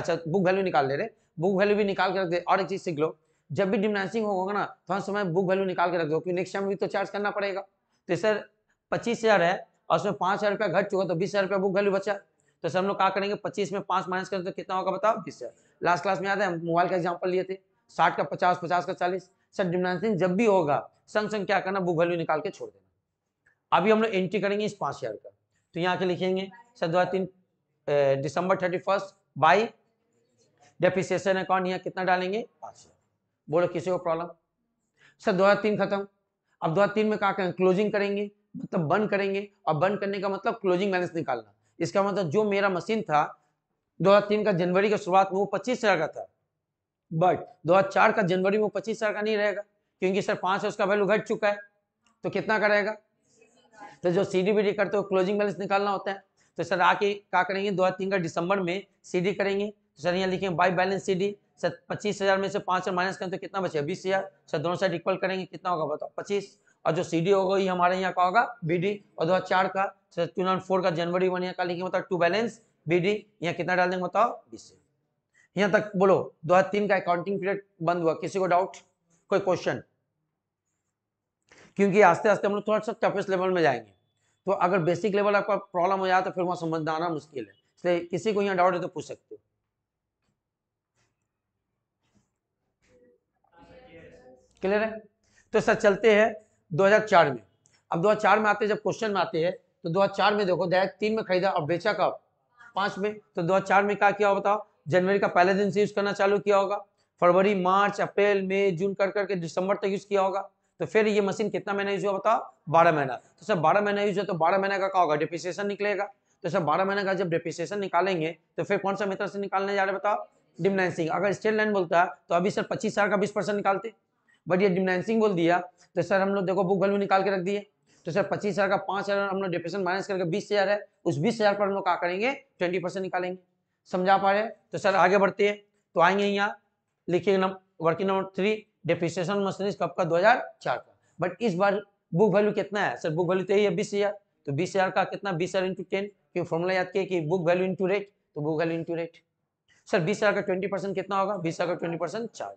अच्छा बुक वैल्यू निकाल दे रहे बुक वैल्यू भी निकाल के रख दे और एक चीज सीख लो जब भी डिमनाइसिंग होगा ना तो हम समय बुक वैल्यू निकाल के रख दो क्योंकि नेक्स्ट टाइम भी तो चार्ज करना पड़ेगा तो सर पच्चीस हज़ार है और उसमें पाँच हज़ार रुपया घट चुका तो बीस हज़ार रुपया बुक वैल्यू बचा तो सर हम लोग क्या करेंगे पच्चीस में पाँच माइनस करें तो कितना होगा बताओ बीस हज़ार लास्ट क्लास में याद है मोबाइल का एग्जाम्पल लिए थे साठ का पचास पचास का चालीस सर जब भी होगा संग संग क्या करना बुक वैल्यू निकाल के छोड़ देना अभी हम लोग एंट्री करेंगे इस पांच शेयर का तो यहाँ के लिखेंगे सर दो तीन December thirty first by depreciation account यहाँ कितना डालेंगे पांच हजार बोलो किसी को प्रॉब्लम सर दो हजार तीन खत्म अब दो हजार तीन में कहा करें क्लोजिंग करेंगे मतलब बंद करेंगे और बंद करने का मतलब क्लोजिंग बैलेंस निकालना इसका मतलब जो मेरा मशीन था दो हजार तीन का जनवरी का शुरुआत में वो पच्चीस हजार का था बट 2004 का जनवरी में पच्चीस हजार का नहीं रहेगा क्योंकि सर पांच सौ उसका वैल्यू घट चुका है तो कितना का रहेगा तो जो सी डी करते हो क्लोजिंग बैलेंस निकालना होता है तो सर आके क्या करेंगे दो हजार तीन का दिसंबर में सी करेंगे तो सर यहाँ लिखेंगे by balance C D sir पच्चीस हजार में से पाँच हजार माइनस करें तो कितना बचेगा बीस हजार सर दोनों साइड इक्वल करेंगे कितना होगा बताओ पच्चीस और जो सी डी होगा ये हमारे यहाँ का होगा बी डी और दो हजार का सर टू नाइन फोर का जनवरी वन यहाँ का लिखेंगे बताओ टू बैलेंस बी डी यहाँ कितना डाल देंगे बताओ बीस यहां तक बोलो दो हजार तीन का अकाउंटिंग पीरियड बंद हुआ किसी को डाउट कोई क्वेश्चन क्योंकि आस्ते आस्ते हम लोग थोड़ा सा टफेस्ट लेवल में जाएंगे तो अगर बेसिक लेवल आपका प्रॉब्लम हो जाए तो फिर वहां समझ आना मुश्किल है इसलिए किसी को यहाँ डाउट है तो पूछ सकते हो क्लियर है तो सर चलते हैं 2004 में अब 2004 में आते जब क्वेश्चन में आते हैं तो 2004 में देखो दया तीन में खरीदा और बेचा कब पांच में तो 2004 में क्या किया बताओ जनवरी का पहले दिन से यूज करना चालू किया होगा फरवरी मार्च अप्रैल मई जून कर करके दिसंबर तक यूज किया होगा तो फिर ये मशीन कितना महीना यूज हुआ बताओ बारह महीना तो सर बारह महीना यूज हुआ तो बारह महीना का क्या होगा डिप्रिसिएशन निकलेगा तो सर बारह महीना का जब डिप्रिसिएशन निकालेंगे तो फिर कौन सा मेथड से निकालने जा रहे बताओ डिमनाइसिंग अगर स्टेट लाइन बोलता है तो अभी सर पच्चीस हजार का बीस परसेंट निकालते बट ये डिमनाइसिंग बोल दिया तो सर हम लोग देखो बुक वैल्यू निकाल के रख दिए तो सर पच्चीस हजार का पांच हजार हम लोग डिप्रेशन माइनस करके बीस हजार है उस बीस हजार पर हम लोग क्या करेंगे ट्वेंटी परसेंट निकालेंगे समझा पा रहे तो सर आगे बढ़ते हैं तो आएंगे यहाँ लिखिए working number three depreciation machinery कब का 2004 का बट इस बार बुक वैल्यू कितना है सर बुक वैल्यू तो यही है बीस हजार तो बीस हजार का कितना बीस हजार इंटू टेन क्योंकि फॉर्मूला याद किया कि बुक वैल्यू इंटू रेट तो book value into rate sir बीस हजार का ट्वेंटी परसेंट कितना होगा बीस हजार का ट्वेंटी परसेंट हजार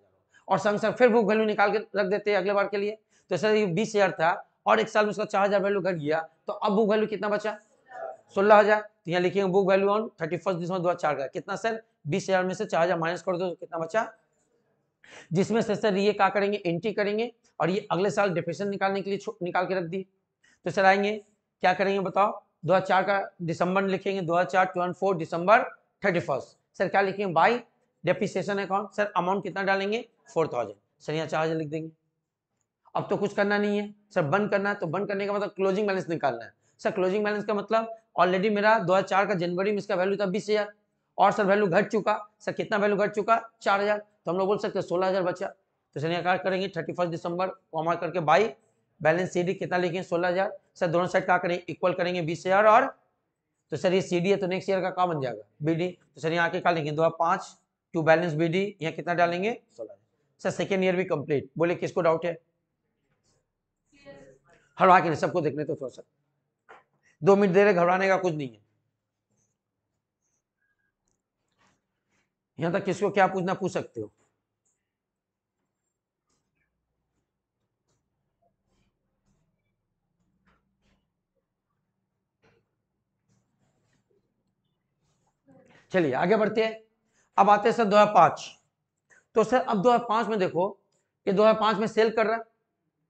और संग संग फिर बुक वैल्यू निकाल के रख देते हैं अगले बार के लिए तो सर ये बीस हजार था और एक साल में उसका चार हजार वैल्यू घट गया तो अब बुक वैल्यू कितना बचा सोलह हजार तो यहाँ लिखेंगे book value on thirty first December दो हजार का कितना सर बीस हजार में से चार हजार माइनस कर दो कितना बचा जिसमें से सर ये क्या करेंगे एंट्री करेंगे और ये अगले साल डिफिशन निकालने के लिए निकाल के रख दिए तो सर आएंगे क्या करेंगे बताओ 2004 का दिसंबर लिखेंगे दो 2004 दिसंबर 31 सर क्या लिखेंगे by depreciation account sir amount कितना डालेंगे 4000 सर यहाँ चार लिख देंगे अब तो कुछ करना नहीं है सर बंद करना है तो बंद करने का मतलब क्लोजिंग बैलेंस निकालना है सर क्लोजिंग बैलेंस का मतलब ऑलरेडी मेरा 2004 का जनवरी में इसका वैल्यू था बीस हज़ार और सर वैल्यू घट चुका सर कितना वैल्यू घट चुका चार हज़ार तो हम लोग बोल सकते हैं सोलह हज़ार बचा तो सर यहाँ करेंगे थर्टी फर्स्ट दिसंबर कॉमा करके बाई बैलेंस सी डी कितना लिखेंगे सोलह हज़ार सर दोनों साइड क्या करेंगे इक्वल करेंगे बीस हज़ार और तो सर ये सी डी है तो नेक्स्ट ईयर का क्या बन जाएगा बी डी तो सर यहाँ आके क्या लेंगे दो हज़ार पांच टू बैलेंस बी डी यहाँ कितना डालेंगे सोलह सर सेकेंड ईयर भी कंप्लीट बोले किसको डाउट है हर के सबको देखने तो थोड़ा सा दो मिनट दे रहे घबराने का कुछ नहीं है यहां तक किसको क्या पूछना पूछ सकते हो चलिए आगे बढ़ते हैं अब आते हैं सर दो हजार पांच तो सर अब दो हजार पांच में देखो कि दो हजार पांच में सेल कर रहा है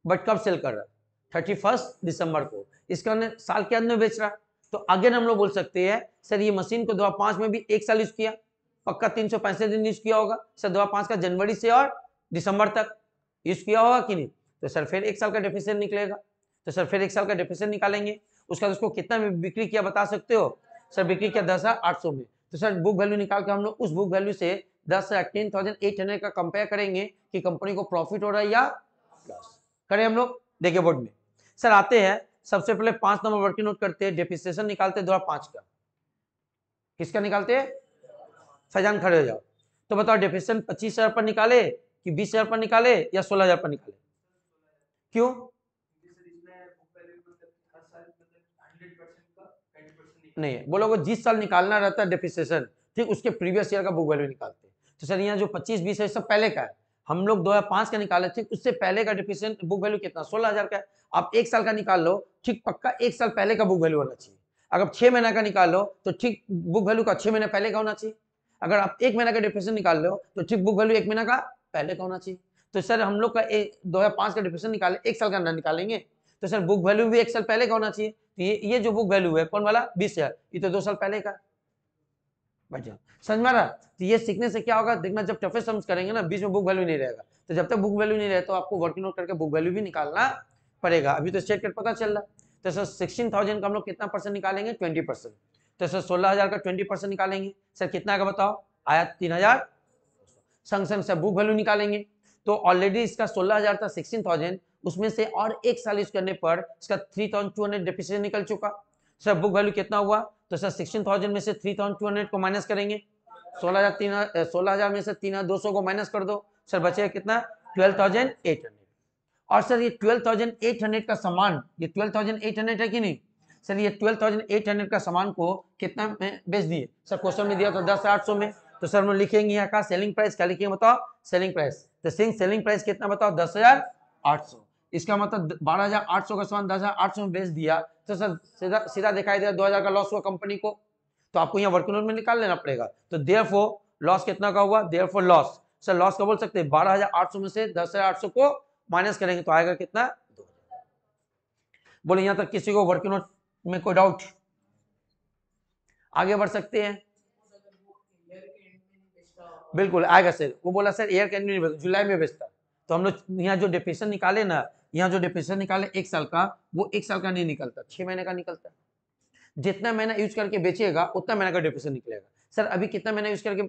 बट कब सेल कर रहा है थर्टी फर्स्ट दिसंबर को इसका साल के अंदर में बेच रहा तो अगेन हम लोग बोल सकते हैं सर ये मशीन को दो पांच में भी एक साल यूज किया पक्का तीन सौ पैंसठ दिन यूज किया होगा सर दो पांच का जनवरी से और दिसंबर तक यूज किया होगा कि नहीं तो सर फिर एक साल का डेफिसिट निकलेगा तो सर फिर एक साल का डेफिसिट निकालेंगे उसका उसको कितना बिक्री किया बता सकते हो सर बिक्री किया दस हजार आठ सौ में तो सर बुक वैल्यू निकाल के हम लोग उस बुक वैल्यू से दस हजार टेन थाउजेंड एट हंड्रेड का कंपेयर करेंगे कि कंपनी को प्रॉफिट हो रहा है या लॉस करें हम लोग देखे बोर्ड में सर आते हैं सबसे पहले पांच नंबर वर्ड की नोट करते हैं डेफिसिएशन निकालते हैं दो पांच का किसका निकालते हैं फैजान खड़े हो जाओ तो बताओ डेफिसिएशन पच्चीस हजार पर निकाले कि बीस हजार पर निकाले या सोलह हजार पर निकाले क्यों नहीं बोलो जिस साल निकालना रहता है डेफिसिएशन ठीक उसके प्रीवियस ईयर का बुक वैल्यू निकालते हैं तो सर यहाँ जो पच्चीस बीस है सब पहले का है हम लोग दो हजार पांच का निकाले थे उससे पहले का डिफिशियन बुक वैल्यू कितना सोलह हजार का आप एक साल का निकाल लो ठीक पक्का एक साल पहले का बुक वैल्यू होना चाहिए अगर छह महीना का निकाल लो तो ठीक बुक वैल्यू का छह महीना पहले का होना चाहिए अगर आप एक महीना का डिफिशन निकाल लो तो ठीक बुक वैल्यू एक महीना का पहले का होना चाहिए तो सर हम लोग का एक दो हजार पांच का डिफिशन निकाले एक साल का ना निकालेंगे तो सर बुक वैल्यू भी एक साल पहले का होना चाहिए तो ये ये जो बुक वैल्यू है कौन वाला बीस हजार ये तो दो साल पहले का समझ रहा तो ये सीखने से क्या होगा देखना जब टफेस्ट सम्स करेंगे ना बीच में बुक वैल्यू नहीं रहेगा तो जब तक बुक वैल्यू नहीं रहे तो आपको वर्किंग नोट करके बुक वैल्यू भी निकालना पड़ेगा अभी तो स्टेट कट पता चल रहा तो सर सिक्सटीन थाउजेंड का हम लोग कितना परसेंट निकालेंगे ट्वेंटी परसेंट तो सर सोलह हजार का ट्वेंटी परसेंट निकालेंगे सर कितना का बताओ आया तीन हजार संग संग सर बुक वैल्यू निकालेंगे तो ऑलरेडी इसका सोलह हजार था सिक्सटीन थाउजेंड उसमें से और एक साल यूज करने पर इसका three thousand two hundred deficit निकल चुका सर बुक वैल्यू कितना हुआ तो सर सिक्सटीन थाउजेंड में से थ्री थाउजेंड टू हंड्रेड को माइनस करेंगे सोलह हजार तीन सोलह हजार में से तीन हजार दो सौ को माइनस कर दो सर बचेगा कितना ट्वेल्व थाउजेंड एट हंड्रेड और सर ये ट्वेल्व थाउजेंड एट हंड्रेड का सामान ये ट्वेल्व थाउजेंड एट हंड्रेड है कि नहीं सर ये ट्वेल्व थाउजेंड एट हंड्रेड का सामान को कितना में बेच दिए सर क्वेश्चन में दिया था तो दस आठ सौ में तो सर हम लिखेंगे यहाँ का सेलिंग प्राइस क्या लिखेंगे बताओ सेलिंग प्राइस तो सिंह सेलिंग प्राइस कितना बताओ दस हजार आठ सौ इसका मतलब बारह हजार आठ सौ का सामान दस हजार आठ सौ में बेच दिया तो सर सीधा सीधा दिखाई दे दो का लॉस हुआ कंपनी को तो आपको यहाँ वर्किंग में निकाल लेना पड़ेगा तो देर लॉस कितना का हुआ देर लॉस सर लॉस का बोल सकते हैं बारह हजार आठ सौ में से दस हजार आठ सौ को माइनस करेंगे तो आएगा कितना दो बोले यहां तक किसी को वर्किंग नोट में कोई डाउट आगे बढ़ सकते हैं बिल्कुल आएगा सर वो बोला सर एयर कैंडी जुलाई में बेचता तो हम लोग यहाँ जो डेफिनेशन निकाले ना यहाँ जो डिप्रेशन निकाले एक साल का वो एक साल का नहीं निकलता छह महीने का निकलता है जितना महीना यूज करके बेचेगा उतना महीना का डिप्रेशन निकलेगा सर अभी कितना महीना यूज करके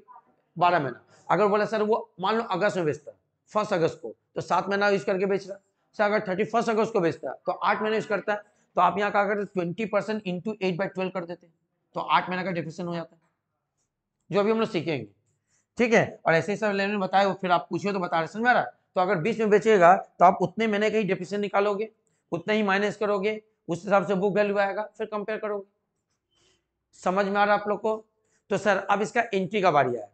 बारह महीना अगर बोला सर वो मान लो अगस्त में बेचता फर्स्ट अगस्त को तो सात महीना यूज करके बेच रहा सर अगर थर्टी फर्स्ट अगस्त को बेचता है तो आठ महीना यूज करता है तो आप यहाँ क्या करते twenty percent into eight by twelve कर देते तो आठ महीना का डिप्रेशन हो जाता है जो अभी हम लोग सीखेंगे ठीक है और ऐसे ही सर लेने बताए फिर आप पूछिए तो बता रहे समझ में आ रहा है तो अगर बीच में बेचेगा तो आप उतने महीने का ही डेफिसिट निकालोगे उतना ही माइनस करोगे उस हिसाब से बुक वैल्यू आएगा फिर कंपेयर करोगे समझ में आ रहा आप लोग को तो सर अब इसका एंट्री का बारी आया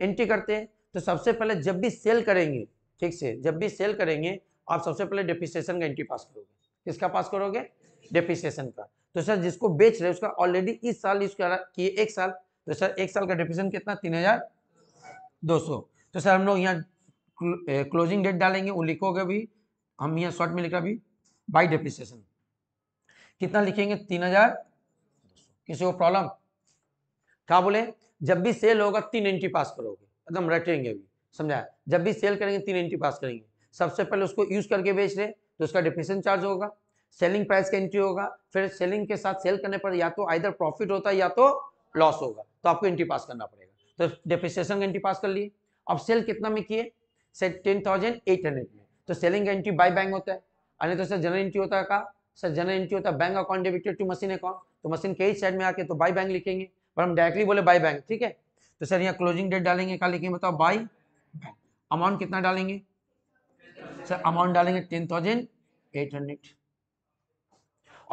एंट्री करते हैं तो सबसे पहले जब भी सेल करेंगे ठीक से जब भी सेल करेंगे आप सबसे पहले डिप्रिसिएशन का एंट्री पास करोगे किसका पास करोगे डिप्रिसिएशन का तो सर जिसको बेच रहे उसका ऑलरेडी इस साल यूज कर किए एक साल तो सर एक साल का डिप्रिसिएशन कितना तीन हजार दो सौ तो सर हम लोग यहाँ क्लोजिंग डेट eh, डालेंगे वो लिखोगे भी हम यहाँ शॉर्ट में लिख रहे अभी बाई डेप्रिसिएशन कितना लिखेंगे तीन हजार किसी को प्रॉब्लम क्या बोले जब भी सेल होगा तीन एंट्री पास करोगे एकदम रटेंगे अभी समझाया जब भी सेल करेंगे तीन एंट्री पास करेंगे सबसे पहले उसको यूज करके बेच रहे तो उसका डिप्रेशन चार्ज होगा सेलिंग प्राइस का एंट्री होगा फिर सेलिंग के साथ सेल करने पर या तो आइधर प्रॉफिट होता है या तो लॉस होगा तो आपको एंट्री पास करना पड़ेगा तो डिप्रिसिएशन का एंट्री पास कर लिए अब सेल कितना में किए sir ten thousand eight hundred में तो सेलिंग एंट्री बाय बैंक होता है अन्य तो सर जनरल एंट्री होता है कहा सर जनरल एंट्री होता है bank account debited to machine account तो मशीन के ही साइड में आके तो बाई बैंक लिखेंगे पर हम डायरेक्टली बोले बाई बैंक ठीक है तो सर यहाँ क्लोजिंग डेट डालेंगे क्या लिखेंगे बताओ बाई अमाउंट कितना डालेंगे सर अमाउंट डालेंगे टेन थाउजेंड एट हंड्रेड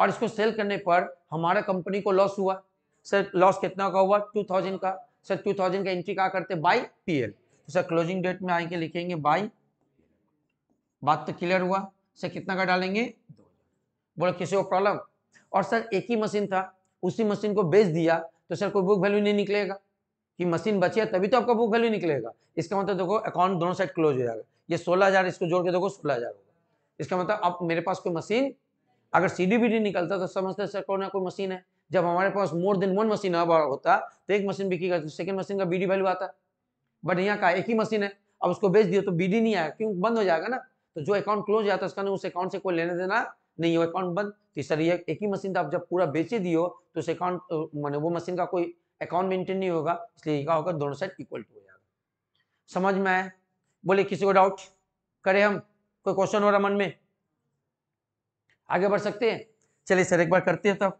और इसको सेल करने पर हमारा कंपनी को लॉस हुआ सर लॉस कितना का हुआ टू थाउजेंड का सर टू थाउजेंड का एंट्री क्या करते by PL sir closing date में आके लिखेंगे बाई बात तो क्लियर हुआ सर कितना का डालेंगे बोला किसी को प्रॉब्लम और सर एक ही मशीन था उसी मशीन को बेच दिया तो सर कोई बुक वैल्यू नहीं निकलेगा कि मशीन बची है तभी तो आपका बुक वैल्यू निकलेगा इसका मतलब देखो अकाउंट दोनों साइड क्लोज हो जाएगा ये सोलह हजार इसको जोड़ के देखो सोलह हजार होगा इसका मतलब आप मेरे पास कोई मशीन अगर सी डी निकलता तो समझते सर कौन ना कोई मशीन है जब हमारे पास मोर देन वन मशीन अब होता तो एक मशीन बिकी तो सेकेंड मशीन का बी वैल्यू आता बढ़िया का एक ही मशीन है अब उसको बेच दिया तो बी नहीं आया क्यों बंद हो जाएगा ना तो जो अकाउंट क्लोज जाता है उसका उस अकाउंट से कोई लेने देना नहीं हो अकाउंट बंद तो सर ये एक ही मशीन आप जब पूरा बेचे दियो तो उस अकाउंट मैंने वो मशीन का कोई अकाउंट मेंटेन नहीं होगा इसलिए क्या होगा दोनों साइड इक्वल टू हो जाएगा समझ में आए बोले किसी को डाउट करें हम कोई क्वेश्चन हो रहा मन में आगे बढ़ सकते हैं चलिए सर एक बार करते हैं तब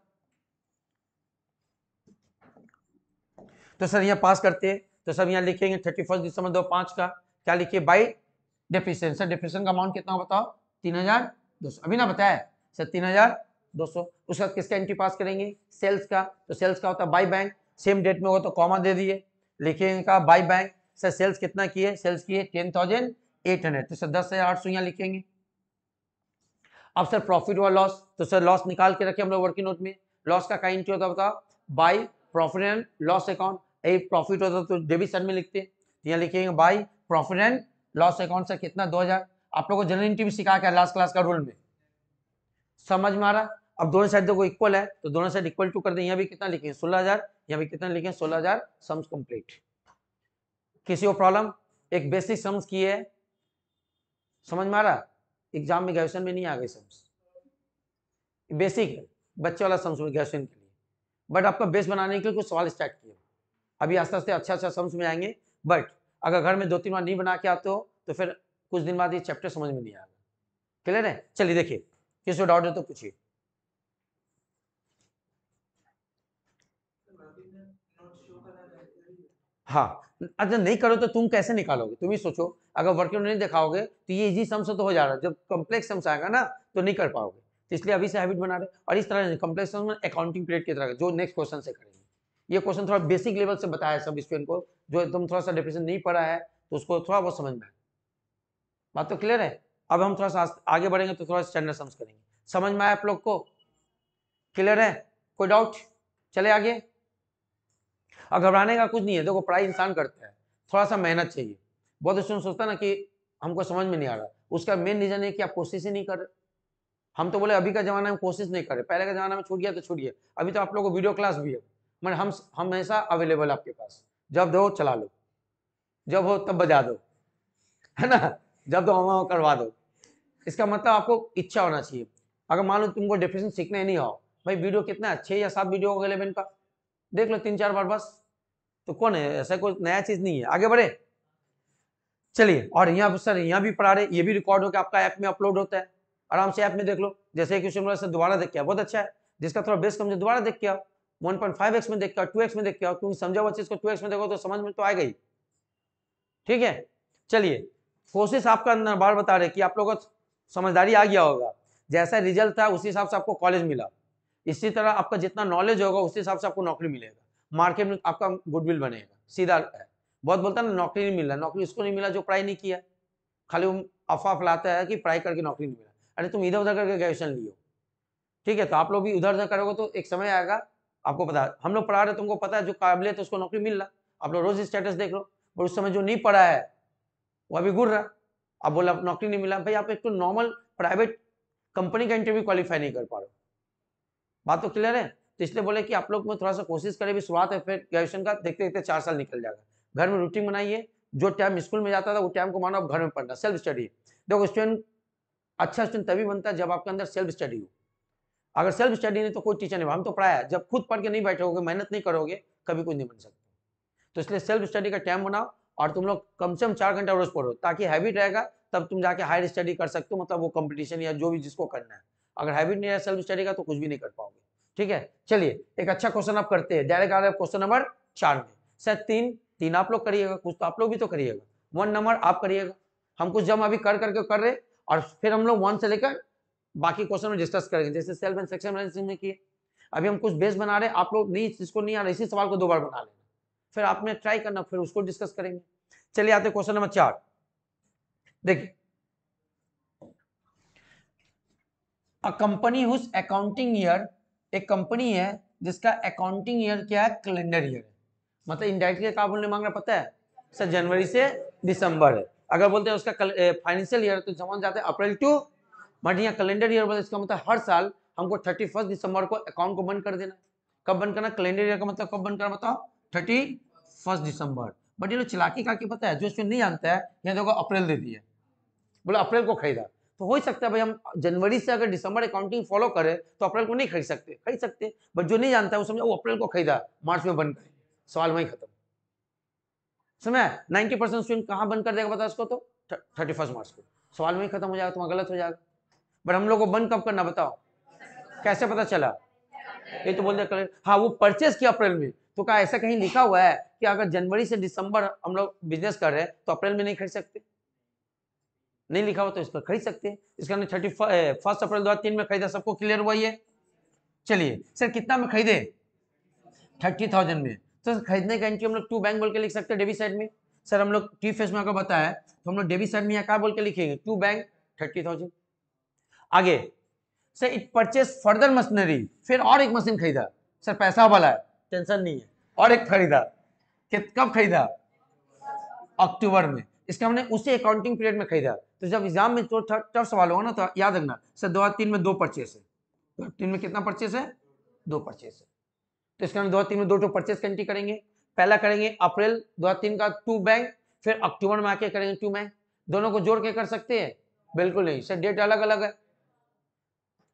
तो सर यहाँ पास करते हैं तो सब यहाँ लिखेंगे थर्टी फर्स्ट दिसंबर दो पांच का क्या लिखिए बाई डेफिशियन सर डेफिशियन का अमाउंट कितना बताओ तीन हजार दो सौ अभी ना बताया सर तीन हजार दो सौ उसके बाद किसका एंट्री पास करेंगे सेल्स का तो सेल्स का होता है बाई बैंक सेम डेट में होगा तो कॉमा दे दिए लिखेंगे का बाई बैंक सर सेल्स कितना किए सेल्स किए टेन थाउजेंड एट हंड्रेड तो सर दस हजार आठ सौ यहाँ लिखेंगे अब सर प्रॉफिट हुआ लॉस तो सर लॉस निकाल के रखे हम लोग वर्किंग नोट में लॉस का क्या एंट्री होता बताओ by profit and loss account एक प्रॉफिट होता तो डेबिट साइड में लिखते तो यहाँ लिखेंगे by profit and loss account से कितना दो हजार आप लोगों को जनरल एंट्री भी सिखा क्या लास्ट क्लास का रूल में समझ में आ रहा अब दोनों साइड देखो इक्वल है तो दोनों साइड इक्वल टू कर दे यहाँ भी कितना लिखेंगे सोलह हजार यहाँ भी कितना लिखेंगे सोलह हजार सम्स कम्प्लीट किसी को प्रॉब्लम एक बेसिक सम्स की है समझ में आ रहा एग्जाम में ग्रेजुएशन में नहीं आ गई सम्स बेसिक है बच्चे वाला सम्स में ग्रेजुएशन के लिए बट आपका बेस बनाने के लिए कुछ सवाल स्टार्ट किए अभी आस्ते आस्ते अच्छा अच्छा समझ में आएंगे बट अगर घर में दो तीन बार नहीं बना के आते हो तो फिर कुछ दिन बाद ये चैप्टर समझ में नहीं आएगा क्लियर है चलिए देखिए किसी डाउट है तो पूछिए हाँ अच्छा नहीं करो तो तुम कैसे निकालोगे तुम ही सोचो अगर वर्किंग नहीं दिखाओगे तो ये इजी सम्स तो हो जा रहा है जब कॉम्प्लेक्स सम्स आएगा ना तो नहीं कर पाओगे तो इसलिए अभी से हैबिट बना रहे और इस तरह कॉम्प्लेक्स अकाउंटिंग पीरियड की तरह जो नेक्स्ट क्वेश्चन से करेंगे ये क्वेश्चन थोड़ा बेसिक लेवल से बताया सब स्टूडेंट को जो एकदम थोड़ा सा डेफिनेशन नहीं पढ़ा है तो उसको थोड़ा बहुत समझ में बात तो क्लियर है अब हम थोड़ा सा आगे बढ़ेंगे तो थोड़ा स्टैंडर्ड सम्स करेंगे समझ में आया आप लोग को क्लियर है कोई डाउट चले आगे और घबराने का कुछ नहीं है देखो पढ़ाई इंसान करता है थोड़ा सा मेहनत चाहिए बहुत स्टूडेंट सोचता ना कि हमको समझ में नहीं आ रहा उसका मेन रीजन है कि आप कोशिश ही नहीं कर रहे हम तो बोले अभी का जमाना में कोशिश नहीं कर रहे पहले का जमाना में छूट गया तो छूट गया अभी तो आप लोग को वीडियो क्लास भी है मैं हम हमेशा अवेलेबल आपके पास जब दो चला लो जब हो तब बजा दो है ना जब दो हम करवा दो इसका मतलब आपको इच्छा होना चाहिए अगर मान लो तुमको डेफिनेशन सीखने नहीं हो भाई वीडियो कितना अच्छे या सात वीडियो होगा इलेवन का देख लो तीन चार बार बस तो कौन है ऐसा कोई नया चीज़ नहीं है आगे बढ़े चलिए और यहाँ सर यहाँ भी पढ़ा रहे ये भी रिकॉर्ड होकर आपका ऐप में अपलोड होता है आराम से ऐप में देख लो जैसे क्वेश्चन दोबारा देख के बहुत अच्छा है जिसका थोड़ा बेस्ट कम दोबारा देख के आओ 1.5x में देखते हो टू में देखते हो क्योंकि समझा हुआ चीज को टू में देखो तो समझ में तो आ गई ठीक है चलिए कोशिश आपका अंदर बार बता रहे कि आप लोगों को समझदारी आ गया होगा जैसा रिजल्ट था उसी हिसाब से आपको कॉलेज मिला इसी तरह आपका जितना नॉलेज होगा उसी हिसाब से आपको नौकरी मिलेगा मार्केट में आपका गुडविल बनेगा सीधा है बहुत बोलता है ना नौकरी नहीं मिल रहा नौकरी उसको नहीं मिला जो पढ़ाई नहीं किया खाली वो अफवाह फैलाता है कि पढ़ाई करके नौकरी नहीं मिला अरे तुम इधर उधर करके ग्रेजुएशन लियो ठीक है तो आप लोग भी उधर उधर करोगे तो एक समय आएगा आपको पता हम लोग पढ़ा रहे तुमको पता है जो काबिलियत है उसको नौकरी मिल रहा आप लोग रोज स्टेटस देख लो और उस समय जो नहीं पढ़ा है वो अभी घुर रहा आप बोला नौकरी नहीं मिला भाई आप एक तो नॉर्मल प्राइवेट कंपनी का इंटरव्यू क्वालिफाई नहीं कर पा रहे बात तो क्लियर है तो इसलिए बोले कि आप लोग में थोड़ा सा कोशिश करें भी शुरुआत है फिर ग्रेजुएशन का देखते देखते चार साल निकल जाएगा घर में रूटीन बनाइए जो टाइम स्कूल में जाता था वो टाइम को मानो आप घर में पढ़ना सेल्फ स्टडी देखो स्टूडेंट अच्छा स्टूडेंट तभी बनता है जब आपके अंदर सेल्फ स्टडी हो अगर सेल्फ स्टडी नहीं तो कोई टीचर नहीं हम तो पढ़ाया जब खुद पढ़ के नहीं बैठोगे मेहनत नहीं करोगे कभी कुछ नहीं बन सकता तो इसलिए सेल्फ स्टडी का टाइम बनाओ और तुम लोग कम से कम चार घंटा रोज पढ़ो ताकि हैबिट रहेगा तब तुम जाके हायर स्टडी कर सकते हो मतलब वो कंपटीशन या जो भी जिसको करना है अगर हैबिट नहीं है सेल्फ स्टडी का तो कुछ भी नहीं कर पाओगे ठीक है चलिए एक अच्छा क्वेश्चन आप करते हैं डायरेक्ट आ रहे क्वेश्चन नंबर चार में सर तीन तीन आप लोग करिएगा कुछ तो आप लोग भी तो करिएगा वन नंबर आप करिएगा हम कुछ जम अभी कर करके कर रहे और फिर हम लोग वन से लेकर बाकी क्वेश्चन में डिस्कस करेंगे जैसे सेल्फ एंड सेक्शन बैलेंसिंग में किए अभी हम कुछ बेस बना रहे हैं आप लोग नहीं इसको नहीं आ रहा इसी सवाल को दो बार बना लेना फिर आपने ट्राई करना फिर उसको डिस्कस करेंगे चलिए आते क्वेश्चन नंबर चार देखिए a company whose accounting year एक कंपनी है जिसका अकाउंटिंग ईयर क्या है कैलेंडर ईयर है मतलब इंडायरेक्टली का बोलने मांग रहा पता है सर जनवरी से दिसंबर है अगर बोलते हैं उसका फाइनेंशियल ईयर तो समझ जाते हैं अप्रैल टू बट यहाँ कैलेंडर ईयर बोला इसका मतलब हर साल हमको थर्टी फर्स्ट दिसंबर को अकाउंट को बंद कर देना कब बंद करना कैलेंडर ईयर का मतलब कब बंद करना बताओ थर्टी फर्स्ट दिसंबर बट ये लोग चलाकी का पता है जो इसमें नहीं जानता है यहाँ देखो अप्रैल दे दिए बोला अप्रैल को खरीदा तो हो ही सकता है भाई हम जनवरी से अगर दिसंबर अकाउंटिंग फॉलो करें तो अप्रैल को नहीं खरीद सकते खरीद सकते बट जो नहीं जानता है वो समझा वो अप्रैल को खरीदा मार्च में बंद करेंगे सवाल वहीं खत्म समय नाइन्टी परसेंट स्टूडेंट कहाँ बंद कर देगा बता इसको तो थर्टी फर्स्ट मार्च को सवाल वहीं खत्म हो जाएगा तुम्हारा तो गलत हो जाएगा बट हम लोग को बंद कब करना बताओ कैसे पता चला ये तो बोल बोलते हाँ वो परचेस किया अप्रैल में तो कहा ऐसा कहीं लिखा हुआ है कि अगर जनवरी से दिसंबर हम लोग बिजनेस कर रहे हैं तो अप्रैल में नहीं खरीद सकते नहीं लिखा हुआ तो इसका खरीद सकते इसके इसका थर्टी फर्स्ट अप्रैल दो तीन में खरीदा सबको क्लियर हुआ ये चलिए सर कितना में खरीदे थर्टी थाउजेंड में तो सर खरीदने का एंट्री हम लोग टू बैंक बोल के लिख सकते हैं डेबिट साइड में सर हम लोग टी फेस में आपको बताया तो हम लोग डेबिट साइड में यहाँ क्या बोल के लिखेंगे टू बैंक थर्टी थाउजेंड आगे sir it purchase further machinery फिर और एक मशीन खरीदा सर पैसा वाला है टेंशन नहीं है और एक खरीदा कब खरीदा अक्टूबर में इसका हमने उसी अकाउंटिंग पीरियड में खरीदा तो जब एग्जाम में टफ तो सवाल होगा ना तो याद रखना सर दो तीन में दो परचेस है दो तीन में कितना परचेस है दो परचेस है तो इसका हम दो तीन में दो टू परचेस कंटी करेंगे पहला करेंगे अप्रैल दो तीन का टू बैंक फिर अक्टूबर में आके करेंगे टू बैंक दोनों को जोड़ के कर सकते हैं बिल्कुल नहीं सर डेट अलग अलग है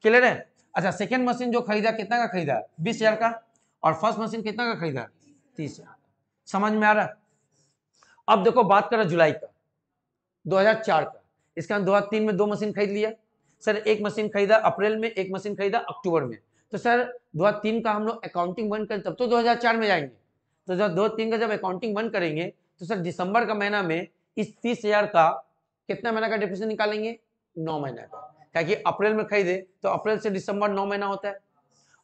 क्लियर है अच्छा सेकेंड मशीन जो खरीदा कितना का खरीदा बीस हजार का और फर्स्ट मशीन कितना का खरीदा तीस हजार समझ में आ रहा अब देखो बात करो जुलाई का 2004 का इसके इसका दो हजार तीन में दो मशीन खरीद लिया सर एक मशीन खरीदा अप्रैल में एक मशीन खरीदा अक्टूबर में तो सर 2003 का हम लोग अकाउंटिंग बंद करें तब तो 2004 में जाएंगे तो जब दो तीन का जब अकाउंटिंग बंद करेंगे तो सर दिसंबर का महीना में इस तीस हजार का कितना महीना का डिफिशन निकालेंगे नौ महीना का क्या कि अप्रैल में खरीदे तो अप्रैल से दिसंबर नौ महीना होता है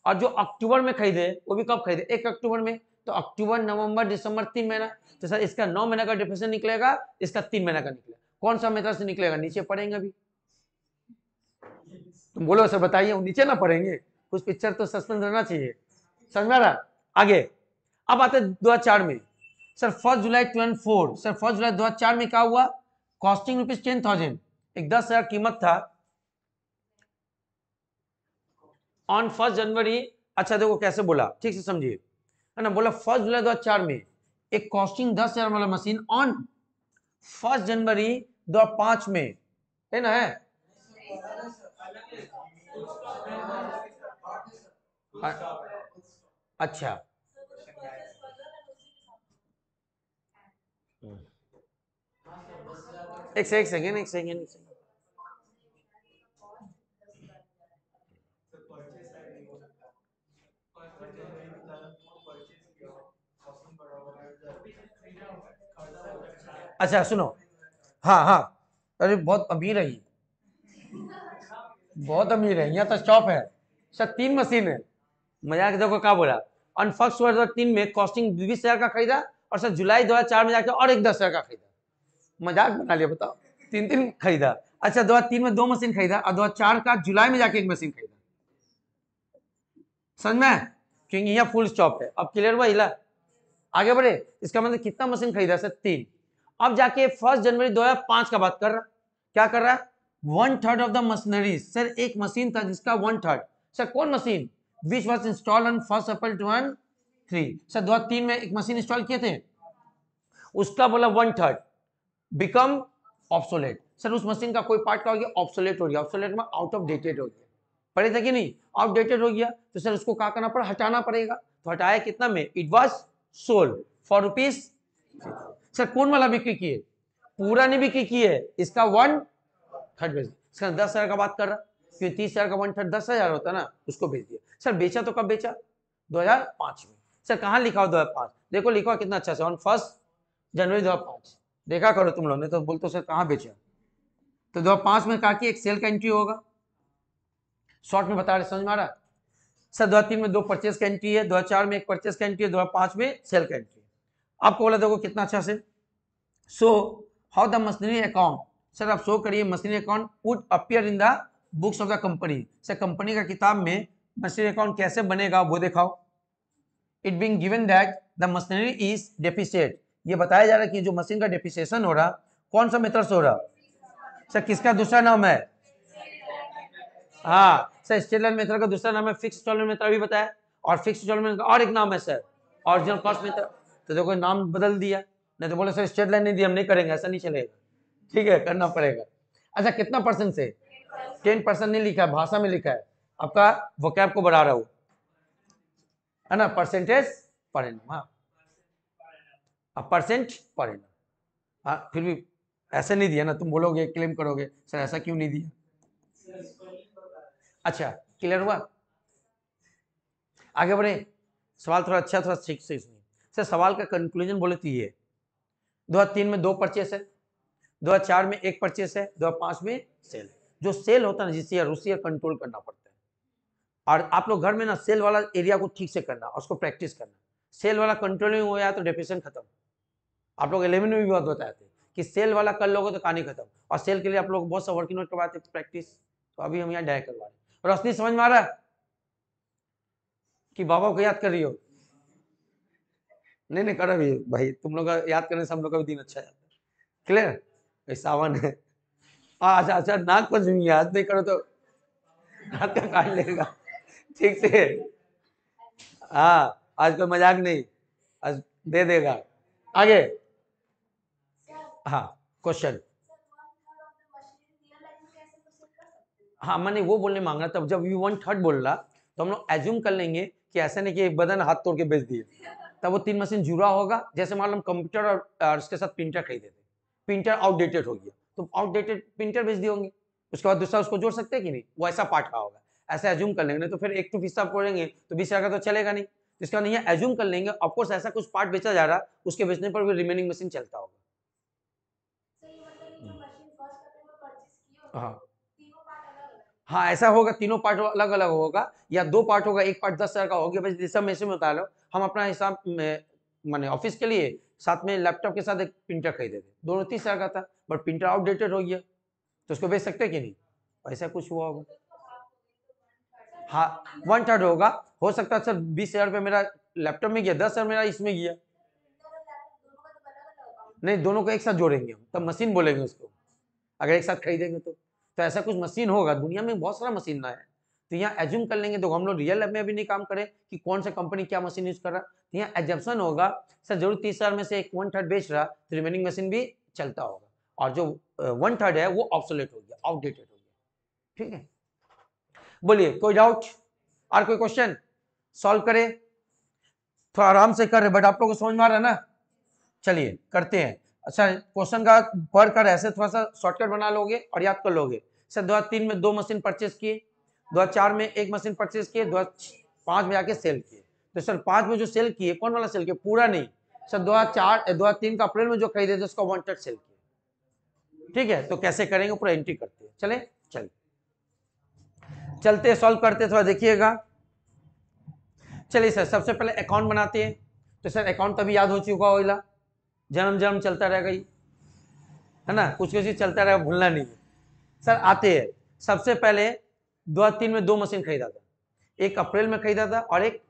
और जो अक्टूबर में खरीदे वो भी कब खरीदे एक अक्टूबर में तो अक्टूबर नवंबर दिसंबर तीन महीना तो सर इसका नौ महीना का डिफ्रेशन निकलेगा इसका तीन महीना का निकलेगा कौन सा मेथड से निकलेगा नीचे पढ़ेंगे अभी तुम बोलो सर बताइए नीचे ना पढ़ेंगे कुछ पिक्चर तो सस्पेंस रहना चाहिए समझ में आ रहा आगे अब आते दो हजार में sir first July twenty four sir first July दो हजार चार में क्या हुआ कॉस्टिंग रुपीज टेन थाउजेंड एक दस हजार कीमत था ऑन फर्स्ट जनवरी अच्छा देखो कैसे बोला ठीक से समझिए है ना बोला फर्स्ट जुलाई दो में एक कॉस्टिंग दस हजार वाला मशीन ऑन फर्स्ट जनवरी दो हजार पांच में है ना है अच्छा एक सेकेंड एक सेकेंड एक सेकेंड अच्छा सुनो हाँ हाँ अरे बहुत अमीर है बहुत अमीर है यहाँ तो शॉप है सर अच्छा, तीन मशीन है मजाक देखो क्या बोला और फर्स्ट वर्ष दो तीन में कॉस्टिंग बीस हजार का खरीदा और सर जुलाई दो हजार चार में जाकर और एक दस हजार का खरीदा मजाक बना लिया बताओ तीन तीन खरीदा अच्छा दो हजार तीन में दो मशीन खरीदा और दो हजार चार का जुलाई में जाके एक मशीन खरीदा समझ में क्योंकि यहाँ फुल स्टॉप है अब क्लियर हुआ हिला आगे बढ़े इसका मतलब कितना मशीन खरीदा सर तीन अब जाके फर्स्ट जनवरी 2005 का बात कर रहा क्या कर रहा है one third of the machinery sir एक मशीन था जिसका वन थर्ड सर कौन machine which was install on first April two one three sir दो तीन में एक मशीन इंस्टॉल किए थे उसका बोला one third become obsolete sir उस मशीन का कोई पार्ट क्या हो गया ऑप्सोलेट हो गया ऑप्सोलेट में आउट ऑफ डेटेड हो गया पड़े थे कि नहीं आउटडेटेड हो गया तो सर उसको क्या करना पड़ा हटाना पड़ेगा तो हटाया कितना में it was sold for rupees sir कौन वाला बिक्री किए पूरा ने बिक्री की है इसका वन थर्ड बेच दिया सर दस हजार का बात कर रहा क्योंकि तीस हजार का वन थर्ड दस हजार होता ना उसको बेच दिया सर बेचा तो कब बेचा पांच में सर कहा लिखा हो पांच देखो लिखा कितना अच्छा सर ऑन फर्स्ट जनवरी दो देखा करो तुम लोग ने तो बोलते सर कहाँ बेचा तो पांच में कहा कि एक सेल का एंट्री होगा शॉर्ट में बता रहे समझ मारा सर दो में दो परचेस का एंट्री है दो में एक परचेस का एंट्री है दो में सेल का एंट्री आपको बोला देखो कितना अच्छा से so how the machinery account sir आप शो करिए machinery account would appear in the books of the company sir company का किताब में मशीनरी अकाउंट कैसे बनेगा वो दिखाओ it being given that the machinery is depreciated ये बताया जा रहा है कि जो मशीन का डेफिशिएशन हो रहा कौन सा मेथड से हो रहा सर किसका दूसरा नाम है हाँ सर स्टेलर मेथड का दूसरा नाम है फिक्स स्टॉलर मेथड भी बताया और फिक्स स्टॉलर का और एक नाम है सर ऑरिजिनल कॉस्ट मेथड तो देखो नाम बदल दिया नहीं तो बोले सर स्टेट लाइन नहीं दी हम नहीं करेंगे ऐसा नहीं चलेगा ठीक है करना पड़ेगा अच्छा कितना परसेंट से टेन परसेंट नहीं लिखा है भाषा में लिखा है आपका वो कैब को बढ़ा रहा हूँ है ना परसेंटेज परिणाम हाँ अब परसेंट परिणाम हाँ फिर भी ऐसे नहीं दिया ना तुम बोलोगे क्लेम करोगे सर ऐसा क्यों नहीं दिया अच्छा क्लियर हुआ आगे बढ़े सवाल थोड़ा अच्छा थोड़ा ठीक से सुनिए से सवाल का कंक्लूजन बोले तो ये दो हजार तीन में दो परचेस है दो हजार चार में एक परचेस है दो हजार पांच में सेल जो सेल होता है ना जिससे कंट्रोल करना पड़ता है और आप लोग घर में ना सेल वाला एरिया को ठीक से करना उसको प्रैक्टिस करना सेल वाला कंट्रोलिंग हो गया तो डेफिशन खत्म आप लोग इलेवन में भी बहुत बताए थे कि सेल वाला कर लोगे तो कहानी खत्म और सेल के लिए आप लोग बहुत सा वर्किंग नोट करवाते प्रैक्टिस तो अभी हम यहाँ डायरेक्ट करवा रहे रोशनी समझ में आ रहा है कि बाबा को याद कर रही हो नहीं नहीं करो भी भाई तुम लोग का याद करने से हम लोग का भी दिन अच्छा जाता है क्लियर भाई सावन है अच्छा अच्छा नागपंचमी याद नहीं करो तो हाथ का काट लेगा ठीक से हाँ आज कोई मजाक नहीं आज दे देगा आगे हाँ क्वेश्चन हाँ मैंने वो बोलने मांग रहा तब जब यू वन थर्ड बोल रहा तो हम लोग एज्यूम कर लेंगे कि ऐसा नहीं कि बदन हाथ तोड़ के बेच दिए तब वो तीन मशीन जुड़ा होगा जैसे मान लो कंप्यूटर और, उसके साथ प्रिंटर खरीदे थे प्रिंटर आउटडेटेड हो गया तो आउटडेटेड प्रिंटर भेज दिए होंगे उसके बाद दूसरा उसको जोड़ सकते हैं कि नहीं वो ऐसा पार्ट का होगा ऐसा एज्यूम कर लेंगे तो फिर एक टू हिस्सा करेंगे तो बीस हजार का तो चलेगा नहीं तो इसका नहीं एज्यूम कर लेंगे ऑफकोर्स ऐसा कुछ पार्ट बेचा जा रहा है उसके बेचने पर भी रिमेनिंग मशीन चलता होगा हाँ हाँ ऐसा होगा तीनों पार्ट अलग अलग होगा या दो पार्ट होगा एक पार्ट दस हज़ार का होगा बस सब में में लो हम अपना हिसाब मैंने ऑफिस के लिए साथ में लैपटॉप के साथ एक प्रिंटर खरीदे थे दोनों तीस हज़ार का था बट प्रिंटर आउटडेटेड हो गया तो उसको बेच सकते कि नहीं ऐसा कुछ हुआ होगा हाँ वन थर्ड होगा हो सकता है सर बीस हज़ार रुपये मेरा लैपटॉप में गया दस हज़ार मेरा इसमें गया नहीं दोनों को एक साथ जोड़ेंगे हम तब मशीन बोलेंगे उसको अगर एक साथ खरीदेंगे तो तो ऐसा कुछ मशीन होगा दुनिया में बहुत सारा मशीन ना है तो यहाँ एज्यूम कर लेंगे तो हम लोग रियल में अभी नहीं काम करें कि कौन सा कंपनी क्या मशीन यूज कर रहा तो यहाँ एजम्पन होगा सर जरूर तीस हजार में से एक वन थर्ड बेच रहा तो रिमेनिंग मशीन भी चलता होगा और जो वन थर्ड है वो ऑप्सोलेट हो गया आउटडेटेड हो गया ठीक है बोलिए कोई डाउट और कोई क्वेश्चन सॉल्व करे थोड़ा आराम से कर रहे बट आप लोग को समझ में आ रहा है ना चलिए करते हैं अच्छा क्वेश्चन का पढ़ कर ऐसे थोड़ा सा शॉर्टकट बना लोगे और याद कर लोगे सर अच्छा, दो तीन में दो मशीन परचेज किए दो चार में एक मशीन परचेज किए दो पाँच में आके सेल किए तो सर पाँच में जो सेल किए कौन वाला सेल किए पूरा नहीं सर अच्छा, दो हजार चार दो हजार तीन का अप्रैल में जो खरीदे थे उसका वॉन्टेड सेल किए ठीक है तो कैसे करेंगे पूरा एंट्री करते हैं चले चल चलते सॉल्व करते थोड़ा देखिएगा चलिए सर सबसे पहले अकाउंट बनाते हैं तो सर अकाउंट तभी याद हो चुका होगा जन्म जन्म चलता रहेगा ही है ना कुछ कुछ चलता रहेगा भूलना नहीं है सर आते हैं सबसे पहले दो तीन में दो मशीन खरीदा था एक अप्रैल में खरीदा था और एक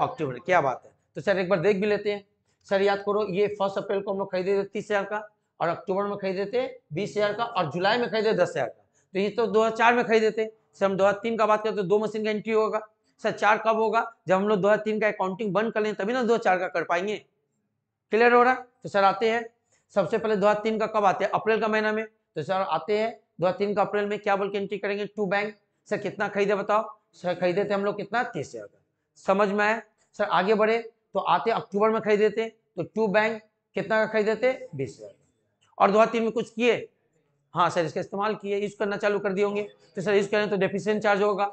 अक्टूबर में क्या बात है तो सर एक बार देख भी लेते हैं सर याद करो ये फर्स्ट अप्रैल को हम लोग खरीदे थे तीस हज़ार का और अक्टूबर में खरीदे थे बीस हज़ार का और जुलाई में खरीदे दस हज़ार का तो ये तो दो हज़ार चार में खरीदे थे सर हम दो हज़ार तीन का बात करें तो दो मशीन का एंट्री होगा सर चार कब होगा जब हम लोग दो हज़ार तीन का अकाउंटिंग बंद कर लें तभी ना दो हज़ार चार का कर पाएंगे क्लियर हो रहा तो सर आते हैं सबसे पहले दो तीन का कब आते हैं अप्रैल का महीना में तो सर आते हैं दो तीन का अप्रैल में क्या बोल के एंट्री करेंगे टू बैंक सर कितना खरीदे बताओ सर खरीदे थे हम लोग कितना तीस हजार समझ में आए सर आगे बढ़े तो आते अक्टूबर में खरीदे थे तो टू बैंक कितना का खरीदे थे बीस हजार और दो तीन में कुछ किए हाँ सर इसका इस्तेमाल किए यूज करना चालू कर दिए होंगे तो सर यूज करें तो डेफिशिएंट चार्ज होगा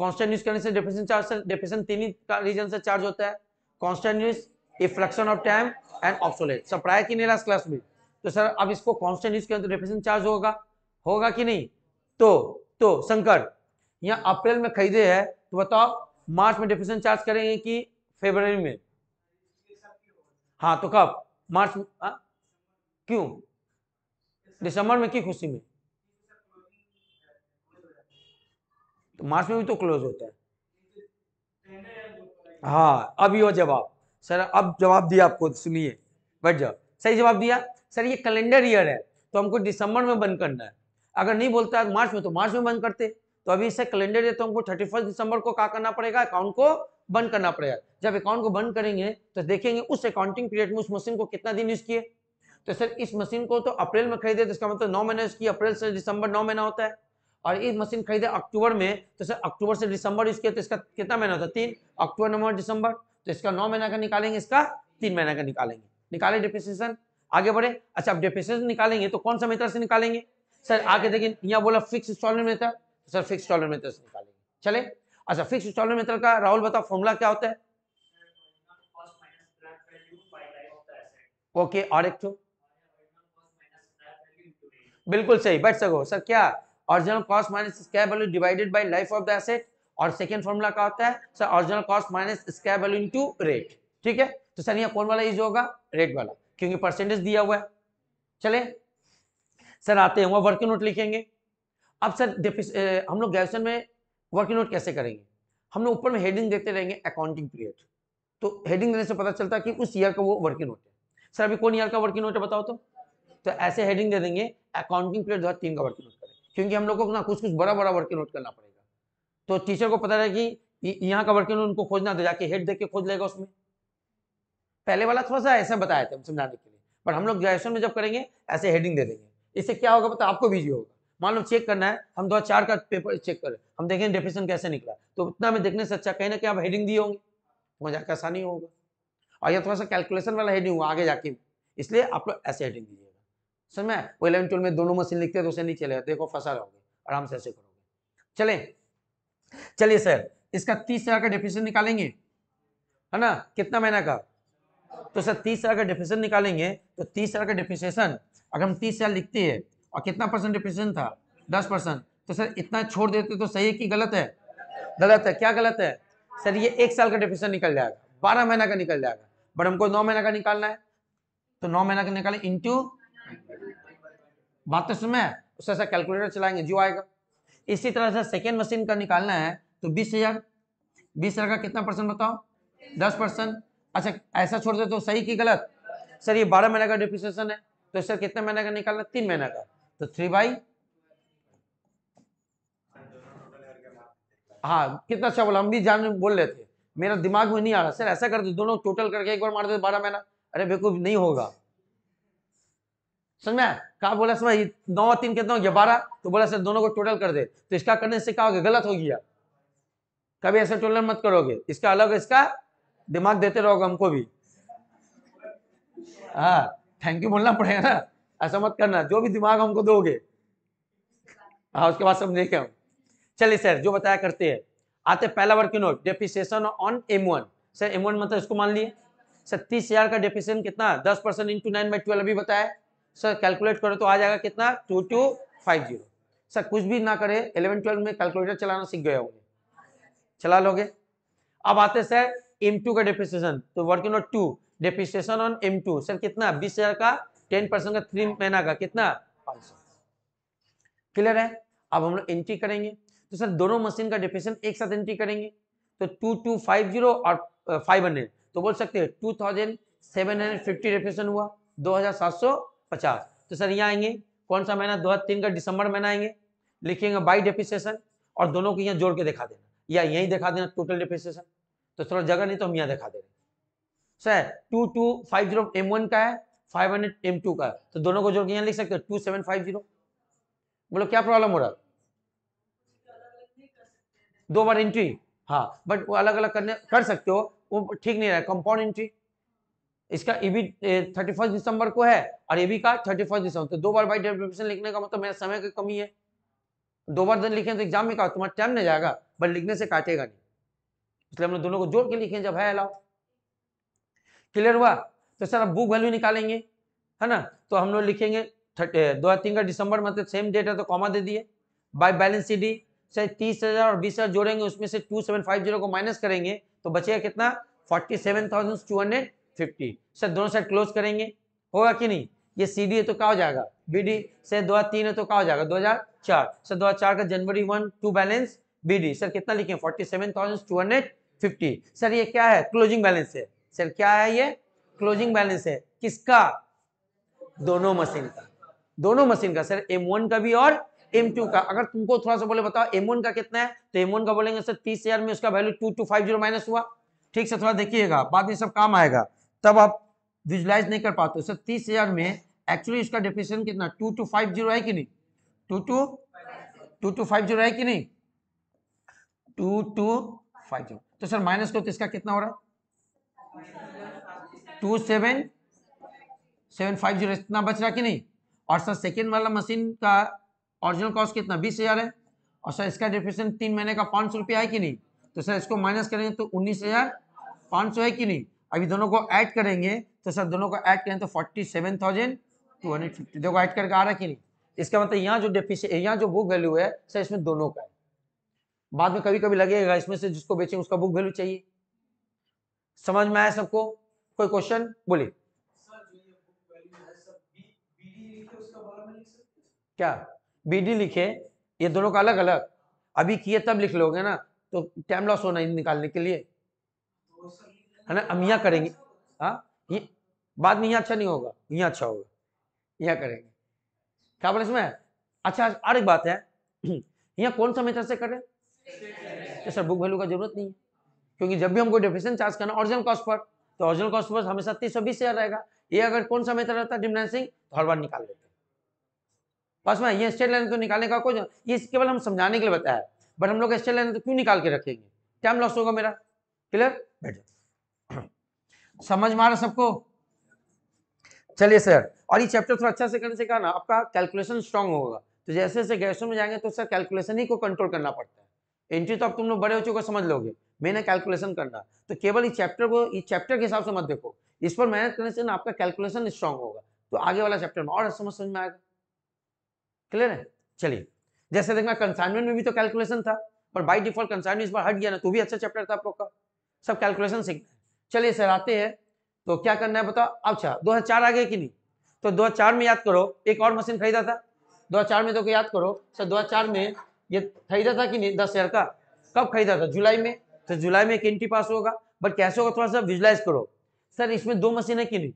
कांस्टेंट यूज करने से डेफिशिएंट चार्ज सर डेफिशिएंट तीन ही रीजन से चार्ज होता है constant use fraction of time and obsolete सब पढ़ाया कि नहीं लास्ट क्लास में तो सर अब इसको कॉन्स्टेंट यूज करें तो डेफिनेशन चार्ज होगा होगा कि नहीं तो तो शंकर यहाँ अप्रैल में खरीदे है तो बताओ मार्च में डेफिनेशन चार्ज करेंगे कि फेब्रवरी में हाँ तो कब मार्च हाँ? क्यों दिसंबर में की खुशी में तो मार्च में भी तो क्लोज होता है हाँ अब यो जवाब सर अब जवाब दिया आपको सुनिए बैठ जाओ सही जवाब दिया सर ये कैलेंडर ईयर है तो हमको दिसंबर में बंद करना है अगर नहीं बोलता है मार्च में तो मार्च में बंद करते तो अभी इसे कैलेंडर ईयर तो हमको थर्टी फर्स्ट दिसंबर को क्या करना पड़ेगा अकाउंट को बंद करना पड़ेगा जब अकाउंट को बंद करेंगे तो देखेंगे उस अकाउंटिंग पीरियड में उस मशीन को कितना दिन यूज किए तो सर इस मशीन को तो अप्रैल में खरीदे तो इसका मतलब नौ महीना यूज किया अप्रैल से दिसंबर नौ महीना होता है और इस मशीन खरीदे अक्टूबर में तो सर अक्टूबर से दिसंबर यूज किया तो इसका कितना महीना होता है तीन अक्टूबर नवंबर दिसंबर तो इसका नौ महीना का निकालेंगे इसका तीन महीना का निकालेंगे निकाले डिप्रिसिएशन आगे बढ़े अच्छा अब डिप्रिसिएशन निकालेंगे तो कौन सा मेथड से निकालेंगे सर आगे देखिए यहाँ बोला fix installment method sir fix installment method से निकालेंगे चले अच्छा फिक्स इंस्टॉलमेंट मेथड का राहुल बताओ फॉर्मूला क्या होता है ओके और एक तो बिल्कुल सही बैठ सको सर क्या original cost minus scrap value divided by life of the asset और सेकेंड फॉर्मूला क्या होता है sir original cost minus square value into rate ठीक है तो सर यहाँ कौन वाला यूज होगा रेट वाला क्योंकि परसेंटेज दिया हुआ है चले सर आते हैं वहाँ वर्किंग नोट लिखेंगे अब सर ए, हम लोग ग्रेजुएशन में वर्किंग नोट कैसे करेंगे हम लोग ऊपर में हेडिंग देते रहेंगे अकाउंटिंग पीरियड तो हेडिंग देने से पता चलता है कि उस ईयर का वो वर्किंग नोट है सर अभी कौन ईयर का वर्किंग नोट है बताओ तो तो ऐसे हेडिंग दे देंगे अकाउंटिंग पीरियड दो का वर्किंग नोट करें क्योंकि हम लोगों को ना कुछ कुछ बड़ा बड़ा वर्किंग नोट करना पड़ेगा तो टीचर को पता रहे कि यहाँ का वर्किंग उनको खोजना था जाके हेड देख के खोज लेगा उसमें पहले वाला थोड़ा सा ऐसा बताया था समझाने के लिए पर हम लोग ग्रेजुएशन में जब करेंगे ऐसे हेडिंग दे देंगे इससे क्या होगा पता आपको बिजी होगा मान लो चेक करना है हम दो चार का पेपर चेक करें हम देखें डेफिनेशन कैसे निकला तो उतना में देखने से अच्छा कहीं ना कहीं आप हेडिंग दिए होंगे वहाँ तो जाकर आसानी होगा और यह थोड़ा सा कैलकुलेशन वाला हेडिंग हुआ आगे जाके इसलिए आप लोग ऐसे हेडिंग दीजिएगा समझ में वो इलेवन ट्वेल्व में दोनों मशीन लिखते हैं तो उसे नहीं चलेगा देखो फंसा रहोगे आराम से ऐसे करोगे चलें चलिए सर इसका तीस हजार का डेफिनेशन निकालेंगे है ना कितना महीना का तो सर तीस हजार का डेफिनेशन निकालेंगे तो तीस हजार का डेफिनेशन अगर हम तीस हजार लिखते हैं और कितना परसेंट डेफिनेशन था दस परसेंट तो सर इतना छोड़ देते तो सही है कि गलत है गलत है क्या गलत है सर ये एक साल का डेफिनेशन निकल जाएगा बारह महीना का निकल जाएगा बट हमको नौ महीना का निकालना है तो नौ महीना का निकाले इंटू बात तो सुन में उससे कैलकुलेटर चलाएंगे जो आएगा इसी तरह से सेकेंड मशीन का निकालना है तो बीस हजार बीस हजार का कितना परसेंट बताओ दस परसेंट अच्छा ऐसा छोड़ दे तो सही की गलत सर ये बारह महीने का डिप्रिसिएशन है तो सर कितने महीने का निकालना तीन महीने का तो थ्री बाई हाँ कितना अच्छा बोला हम भी जान बोल रहे थे मेरा दिमाग में नहीं आ रहा सर ऐसा कर दो दोनों टोटल करके एक बार मार दो बारह महीना अरे बेकूफ नहीं होगा समझ में कहा बोला समय नौ तीन कितना हो गया बारह तो बोला सर दोनों को टोटल कर दे तो इसका करने से क्या हो गया गलत हो गया कभी ऐसा टोटल मत करोगे इसका अलग इसका दिमाग देते रहोगे हमको भी हाँ थैंक यू बोलना पड़ेगा ना ऐसा मत करना जो भी दिमाग हमको दोगे हाँ उसके बाद समझे क्या चलिए सर जो बताया करते हैं आते पहला working note depreciation on M one sir M one मतलब इसको मान लिए सर तीस हजार का डेफिसिएशन कितना दस percent into nine by twelve अभी बताया सर कैलकुलेट करो तो आ जाएगा कितना two two five zero sir कुछ भी ना करे इलेवन ट्वेल्व में कैलकुलेटर चलाना सीख गया होंगे चला लोगे अब आते सर एम टू का डेप्रिसिएशन तो working note two depreciation on M two sir कितना बीस हजार का टेन परसेंट का थ्री महीना का कितना पाँच सौ क्लियर है अब हम लोग एंट्री करेंगे तो सर दोनों मशीन का डेप्रिसिएशन एक साथ एंट्री करेंगे तो टू टू फाइव जीरो और फाइव हंड्रेड तो बोल सकते हैं two thousand seven hundred fifty depreciation हुआ दो हजार सात सौ पचास तो सर यहाँ आएंगे कौन सा महीना दो हजार का दिसंबर महीना आएंगे लिखेंगे बाई डेपिसेशन और दोनों को यहाँ जोड़ के दिखा देना या यही दिखा देना टोटल डेपिसेशन तो थोड़ा जगह नहीं तो हम यहाँ दिखा दे रहे sir two two five zero M one का है फाइव हंड्रेड एम टू का है तो दोनों को जोड़ के यहाँ लिख सकते हो टू सेवन फाइव जीरो बोलो क्या प्रॉब्लम हो रहा दो बार एंट्री हाँ बट वो अलग अलग करने कर सकते हो वो ठीक नहीं रहा कंपाउंड एंट्री इसका ये भी थर्टी फर्स्ट दिसंबर को है और ये भी कहा थर्टी फर्स्ट दिसंबर तो दो बार बाई डेरिवेशन लिखने का मतलब मेरा समय की कमी है दो बार दिन लिखे तो एग्जाम में कहा तुम्हारा टाइम नहीं जाएगा बट लिखने से काटेगा नहीं इसलिए हम लोग दोनों को जोड़ के लिखे जब है अलाउ क्लियर हुआ तो सर अब बुक वैल्यू निकालेंगे है ना तो हम लोग लिखेंगे दो हजार तीन का दिसंबर मतलब सेम डेट है तो कॉमा दे दिए बाय बैलेंस सी डी से तीस हजार और बीस हजार जोड़ेंगे उसमें से टू सेवन फाइव जीरो को माइनस करेंगे तो बचेगा कितना forty seven thousand two hundred fifty sir दोनों साइड क्लोज करेंगे होगा कि नहीं ये सी डी है तो क्या हो जाएगा बी डी सर दो हजार तीन है तो क्या हो जाएगा दो हजार चार सर दो हजार चार का जनवरी one two balance B D sir कितना लिखे forty seven thousand two hundred fifty sir ये क्या है क्लोजिंग बैलेंस है सर क्या है ये क्लोजिंग बैलेंस है किसका दोनों मशीन का दोनों मशीन का सर एम वन का भी और एम टू का अगर तुमको थोड़ा सा बोले बताओ एम वन का कितना है तो एम वन का बोलेंगे सर तीस हजार में उसका value two two five zero minus हुआ ठीक से थोड़ा देखिएगा बाद में सब काम आएगा तब आप विजुलाइज नहीं कर पाते सर तीस हजार में एक्चुअली इसका डेफिनेशन कितना टू टू फाइव जीरो है कि नहीं two two two two five zero है कि नहीं टू टू फाइव जीरो तो सर माइनस करो तो इसका कितना हो रहा है two seven seven five zero इतना बच रहा कि नहीं और सर सेकेंड वाला मशीन का ऑरिजिनल कॉस्ट कितना बीस हजार है और सर इसका डिफ्रेशन तीन महीने का पाँच सौ रुपया है कि नहीं तो सर इसको माइनस करेंगे तो उन्नीस हजार पाँच सौ है कि नहीं अभी दोनों को ऐड करेंगे तो सर दोनों को ऐड करें तो forty seven thousand two hundred fifty देखो ऐड करके आ रहा कि नहीं इसका मतलब यहाँ जो डेफिशिय यहाँ जो बुक वैल्यू है सर इसमें दोनों का है बाद में कभी कभी लगेगा इसमें से जिसको बेचेंगे उसका बुक वैल्यू चाहिए समझ में आया सबको कोई क्वेश्चन बोलिए क्या बीडी लिखे ये दोनों का अलग अलग अभी किए तब लिख लोगे ना तो टाइम लॉस होना निकालने के लिए तो सर, है ना अब यहाँ करेंगे हाँ ये बाद में यहाँ अच्छा नहीं होगा यहाँ अच्छा होगा यहाँ करेंगे क्या बोले इसमें अच्छा और एक बात है यहाँ कौन सा मेथड से करें तो सर बुक वैल्यू का जरूरत नहीं है क्योंकि जब भी हमको डेफिनेशन चार्ज करना ओरिजिनल कॉस्ट पर तो ओरिजिनल कॉस्ट पर हमेशा तीस सौ बीस हजार रहेगा ये अगर कौन सा मेथड रहता है डिमनाइसिंग तो हर बार निकाल लेते हैं बस मैं ये स्टेट लाइन को निकालने का कोई ये केवल हम समझाने के लिए बताया बट हम लोग स्टेट लाइन तो क्यों निकाल के रखेंगे टाइम लॉस होगा मेरा क्लियर बैठ समझ में आ रहा सबको चलिए सर और ये चैप्टर थोड़ा अच्छा से करने से कहा ना आपका कैलकुलेशन स्ट्रांग होगा तो जैसे जैसे गैसों में जाएंगे तो सर कैलकुलेशन ही को कंट्रोल करना पड़ता है एंट्री तो आप तुम लोग बड़े बच्चों को समझ लोगे मैंने कैलकुलेशन करना तो केवल इस चैप्टर को इस चैप्टर के हिसाब से मत देखो इस पर मेहनत करने से ना आपका कैलकुलेशन स्ट्रांग होगा तो आगे वाला चैप्टर में और समझ समझ में आएगा क्लियर है चलिए जैसे देखना कंसाइनमेंट में भी तो कैलकुलेशन था पर बाई डिफॉल्ट कंसाइनमेंट इस बार हट गया ना तो भी अच्छा चैप्टर था आप लोग का सब कैलकुलेशन सीखना चलिए सर आते हैं तो क्या करना है बताओ अच्छा दो हजार आ गए कि नहीं तो दो हजार में याद करो एक और मशीन खरीदा था दो हजार में तो याद करो सर दो हजार में ये खरीदा था कि नहीं दस हजार का कब खरीदा था जुलाई में तो जुलाई में एक एंट्री पास होगा बट कैसे होगा थोड़ा सा विजुलाइज करो सर इसमें दो मशीन है कि नहीं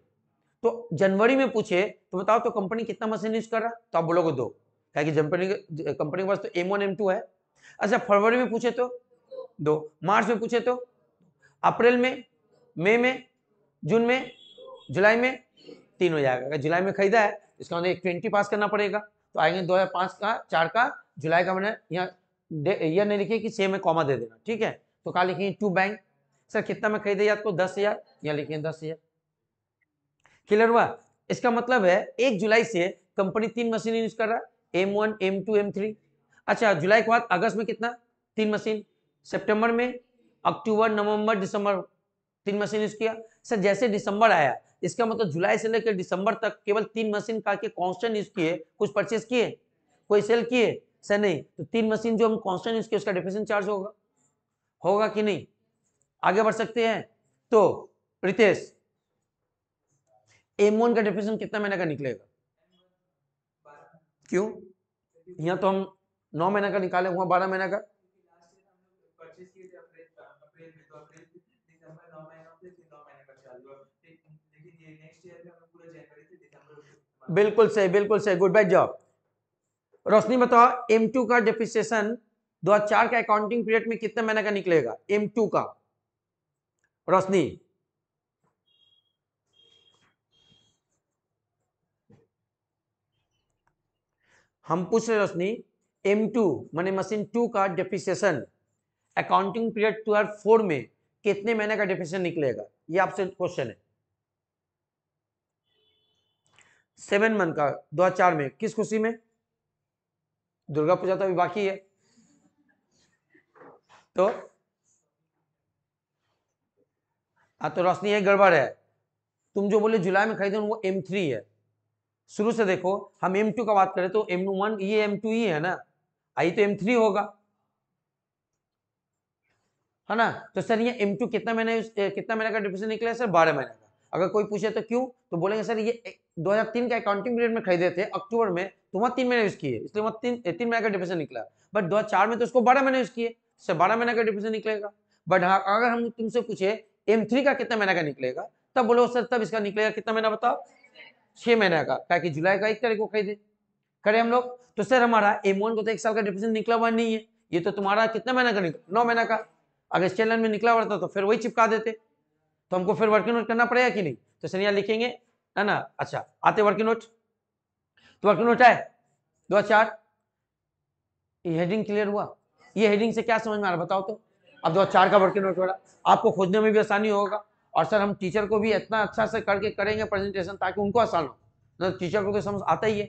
तो जनवरी में पूछे तो बताओ तो कंपनी कितना मशीन यूज कर रहा तो आप बोलोगे दो क्या कंपनी कंपनी के पास तो एम वन एम टू है अच्छा फरवरी में पूछे तो दो मार्च में पूछे तो अप्रैल में मई में, जून में जुलाई में तीन हो जाएगा अगर जुलाई में खरीदा है तो इसका मतलब एक ट्वेंटी पास करना पड़ेगा तो आएंगे दो हजार पाँच का चार का जुलाई का मैंने यहाँ ईयर नहीं लिखे कि सेम में कॉमा दे देना ठीक है तो कहा लिखेंगे टू बैंक सर कितना में खरीदे आपको दस हजार यहाँ लिखेंगे दस हजार क्लियर हुआ इसका मतलब है एक जुलाई से कंपनी तीन मशीन यूज कर रहा है M one M two M three अच्छा जुलाई के बाद अगस्त में कितना तीन मशीन सेप्टेम्बर में अक्टूबर नवंबर दिसंबर तीन मशीन यूज किया सर जैसे दिसंबर आया इसका मतलब जुलाई से लेकर दिसंबर तक केवल तीन मशीन का के कांस्टेंट यूज किए कुछ परचेस किए कोई सेल किए सर नहीं तो तीन मशीन जो हम कांस्टेंट यूज किए उसका डिफेशन चार्ज होगा होगा कि नहीं आगे बढ़ सकते हैं तो रितेश एम का डिफिनेशन कितना महीने का निकलेगा क्यों यहां तो हम नौ महीने का निकाले हुआ बारह महीने का बिल्कुल सही बिल्कुल सही गुड बाय जॉब रोशनी बताओ एम टू का हजार 2004 का अकाउंटिंग पीरियड में कितने महीने का निकलेगा एम टू का रोशनी हम पूछ रहे रोशनी एम टू मैंने मशीन टू का depreciation accounting period two four में कितने महीने का डिप्रिसिएशन निकलेगा ये आपसे क्वेश्चन है सेवन मंथ का दो हजार चार में किस खुशी में दुर्गा पूजा तो अभी बाकी है तो आ हाँ, तो रोशनी है गड़बड़ है तुम जो बोले जुलाई में खरीदे वो एम थ्री है शुरू से देखो हम एम टू का बात करें तो एम वन ये एम टू ही है ना आई हाँ, तो एम थ्री होगा है ना तो सर ये एम टू कितना महीने कितना महीने का डिप्रेशन निकला है सर बारह महीने अगर कोई पूछे तो क्यों तो बोलेंगे सर ये 2003 के अकाउंटिंग पीरियड में खरीदे थे अक्टूबर में तो वहाँ तीन महीने यूज किए इसलिए वहाँ तीन तीन महीने का डिप्रेशन निकला बट दो हजार में तो उसको बारह महीने यूज किए इससे बारह महीने का डिप्रेशन निकलेगा बट हाँ अगर हम तुमसे पूछे एम का कितना महीने का निकलेगा तब बोलो सर तब इसका निकलेगा कितना महीना बताओ छह महीने का ताकि जुलाई का एक तारीख को खरीदे करें हम लोग तो सर हमारा एम को तो एक साल का डिप्रेशन निकला हुआ नहीं है ये तो तुम्हारा कितना महीना का निकला नौ महीना का अगर चैनल में निकला हुआ था तो फिर वही चिपका देते तो हमको फिर वर्किंग नोट करना पड़ेगा कि नहीं तो सनिया लिखेंगे है ना अच्छा आते वर्किंग नोट तो वर्किंग नोट आए दो चार ये हेडिंग क्लियर हुआ ये हेडिंग से क्या समझ में आ रहा बताओ तो अब दो चार का वर्किंग नोट हो रहा आपको खोजने में भी आसानी होगा और सर हम टीचर को भी इतना अच्छा से करके करेंगे प्रेजेंटेशन ताकि उनको आसान हो ना टीचर तो को तो समझ आता ही है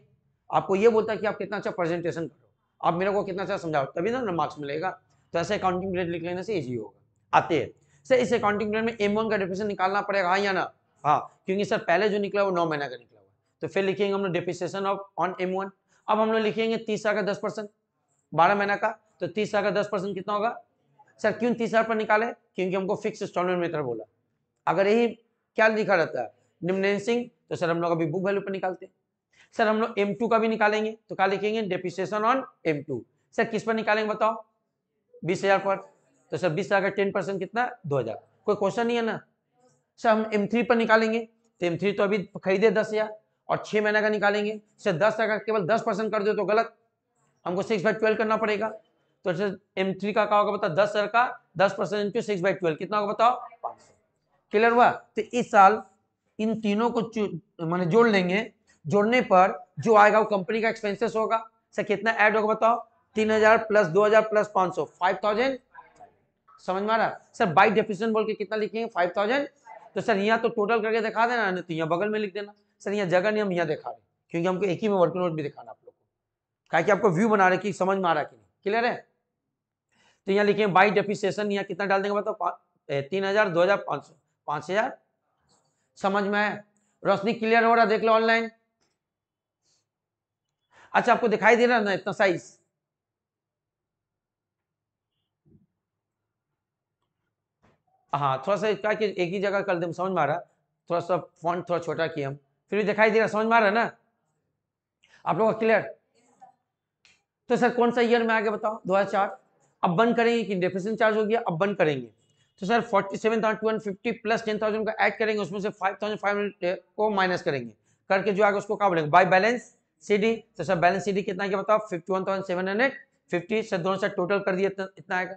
आपको ये बोलता है कि आप कितना अच्छा प्रेजेंटेशन करो आप मेरे को कितना अच्छा समझाओ तभी ना मार्क्स मिलेगा तो ऐसे अकाउंटिंग ग्रेड लिख लेने से ईजी होगा आते हैं सर इस अकाउंटिंग पीरियड में एम वन का डेफिनेशन निकालना पड़ेगा हाँ या ना हाँ क्योंकि सर पहले जो निकला वो नौ महीना का निकला हुआ तो फिर लिखेंगे हम लोग definition of on M one अब हम लोग लिखेंगे तीस का दस परसेंट बारह महीना का तो तीस का दस परसेंट कितना होगा सर क्यों तीस पर निकाले क्योंकि हमको फिक्स इंस्टॉलमेंट मेथड बोला अगर यही क्या लिखा रहता है निम्नेंसिंग तो सर हम लोग अभी बुक वैल्यू पर निकालते हैं सर हम लोग एम का भी निकालेंगे तो क्या लिखेंगे डेपिसेशन ऑन एम सर किस पर निकालेंगे बताओ बीस हजार पर तो सर बीस हजार का टेन परसेंट कितना दो हजार कोई क्वेश्चन नहीं है ना सर अच्छा, हम एम थ्री पर निकालेंगे तो एम थ्री तो अभी खरीदे दस हजार और छह महीने का निकालेंगे सर अच्छा, दस हजार का केवल दस परसेंट कर दो तो गलत हमको सिक्स बाई ट्वेल्व करना पड़ेगा तो सर एम थ्री का होगा बताओ दस हजार का दस percent into six by twelve कितना होगा बताओ पांच सौ क्लियर हुआ तो इस साल इन तीनों को मैंने जोड़ लेंगे जोड़ने पर जो आएगा वो कंपनी का एक्सपेंसेस होगा सर अच्छा, कितना ऐड होगा बताओ तीन हजार प्लस दो हजार प्लस पांच सौ फाइव थाउजेंड समझ में आ रहा सर बाई डेफिनेशन बोल के कितना लिखेंगे फाइव थाउजेंड तो सर यहाँ तो टोटल करके दिखा देना नहीं तो यहाँ बगल में लिख देना सर यहाँ जगह नहीं हम यहाँ दिखा रहे क्योंकि हमको एक ही में वर्किंग नोट भी दिखाना आप लोग को कहा कि आपको व्यू बना रहे कि समझ में आ रहा कि नहीं क्लियर है तो यहाँ लिखे बाई डेफिसिएशन यहाँ कितना डाल देंगे बताओ तीन हजार दो हजार समझ में आया रोशनी क्लियर हो रहा देख लो ऑनलाइन अच्छा आपको दिखाई दे रहा ना इतना साइज हाँ थोड़ा सा क्या कि एक ही जगह कर दे समझ में आ रहा थोड़ा सा फोन थोड़ा छोटा किया हम फिर भी दिखाई दे रहा समझ में आ रहा ना आप लोग क्लियर तो सर कौन सा ईयर में आगे बताओ दो अब बंद करेंगे कि डेफिसिट चार्ज हो गया अब बंद करेंगे तो sir forty seven thousand two fifty plus ten thousand का ऐड करेंगे उसमें से फाइव थाउजेंड फाइव हंड्रेड को माइनस करेंगे करके जो आगे उसको क्या बोलेंगे बाय बैलेंस सीडी तो सर बैलेंस सीडी कितना क्या बताओ fifty one thousand seven hundred fifty sir दोनों सर टोटल कर दिया इतना आएगा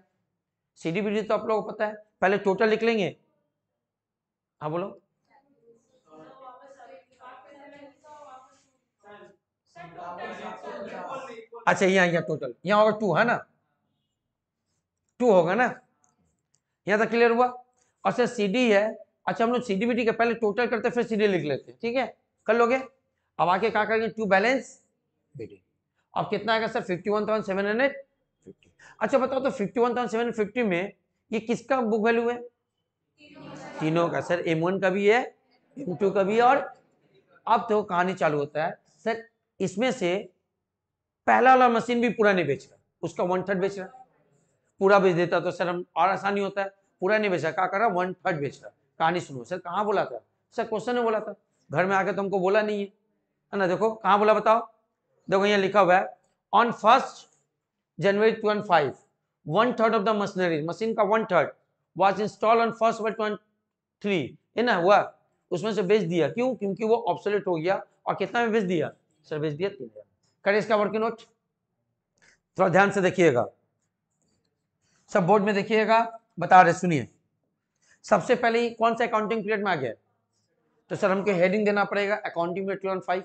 सी डी तो आप लोगों को पता है पहले टोटल लिख लेंगे हाँ बोलो अच्छा यहाँ यहाँ टोटल यहाँ होगा टू है ना टू होगा ना यहाँ तक क्लियर हुआ और सर सी डी है अच्छा हम लोग सी डी भी ठीक है पहले टोटल करते फिर सी डी लिख लेते हैं ठीक है कर लोगे अब आके क्या करेंगे टू बैलेंस बी डी अब कितना आएगा sir fifty one thousand seven hundred fifty अच्छा बताओ तो fifty one thousand seven fifty में ये किसका बुक वैल्यू है तीनों का सर एम वन का भी है एम टू का भी है और अब तो कहानी चालू होता है सर इसमें से पहला वाला मशीन भी पूरा नहीं बेच रहा उसका वन थर्ड बेच रहा पूरा बेच देता तो सर हम और आसानी होता है पूरा नहीं बेच रहा क्या कर रहा वन थर्ड बेच रहा कहानी सुनो सर कहाँ बोला था सर क्वेश्चन में बोला था घर में आके तुमको तो बोला नहीं है है ना देखो कहाँ बोला बताओ देखो यहाँ लिखा हुआ है on first January two five one third of the machinery machine का one third was install on first word one three है ना हुआ उसमें से बेच दिया क्यों क्योंकि वो ऑप्सोलेट हो गया और कितना में बेच दिया सर बेच दिया तीन हजार करें इसका वर्क नोट थोड़ा ध्यान से देखिएगा सब बोर्ड में देखिएगा बता रहे सुनिए सबसे पहले कौन सा अकाउंटिंग पीरियड में आ गया तो सर हमको हेडिंग देना पड़ेगा accounting period two five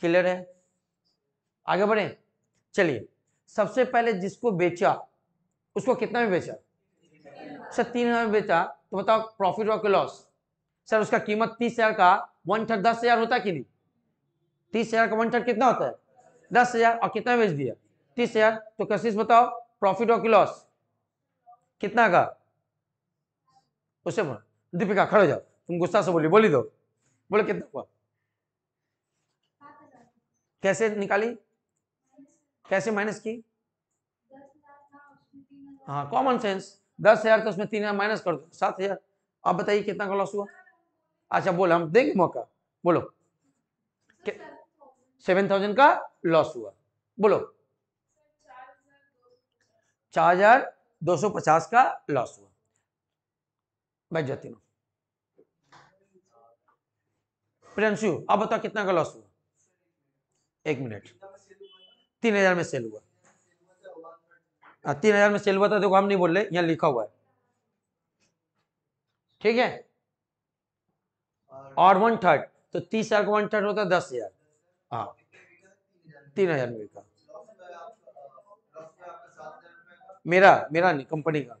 clear है आगे बढ़े चलिए सबसे पहले जिसको बेचा उसको कितना में बेचा सर तीन हजार में बेचा तो बताओ प्रॉफिट और लॉस सर उसका कीमत तीस हजार का वन थर्ड दस हजार होता कि नहीं तीस हजार का वन थर्ड कितना होता है दस हजार और कितना बेच दिया तीस हजार तो कशिश बताओ प्रॉफिट और लॉस कितना का उसे बोला दीपिका खड़े जाओ तुम गुस्सा से बोली बोली दो बोले कितना हुआ कैसे निकाली कैसे माइनस की हाँ कॉमन सेंस दस हजार तो उसमें तीन हजार माइनस कर दो सात हजार आप बताइए कितना का लॉस हुआ अच्छा बोलो हम देंगे मौका बोलो सेवन थाउजेंड का लॉस हुआ बोलो चार हजार दो सौ पचास का लॉस हुआ बैठ जाती हूँ प्रियंशु आप बताओ कितना का लॉस हुआ एक मिनट तीन हजार में सेल हुआ आ, हाँ, तीन हजार में सेल हुआ था देखो हम नहीं बोल रहे यहाँ लिखा हुआ है ठीक है और वन थर्ड तो तीस हजार का वन थर्ड होता है दस हजार हाँ तीन हजार में बिका मेरा मेरा नहीं कंपनी का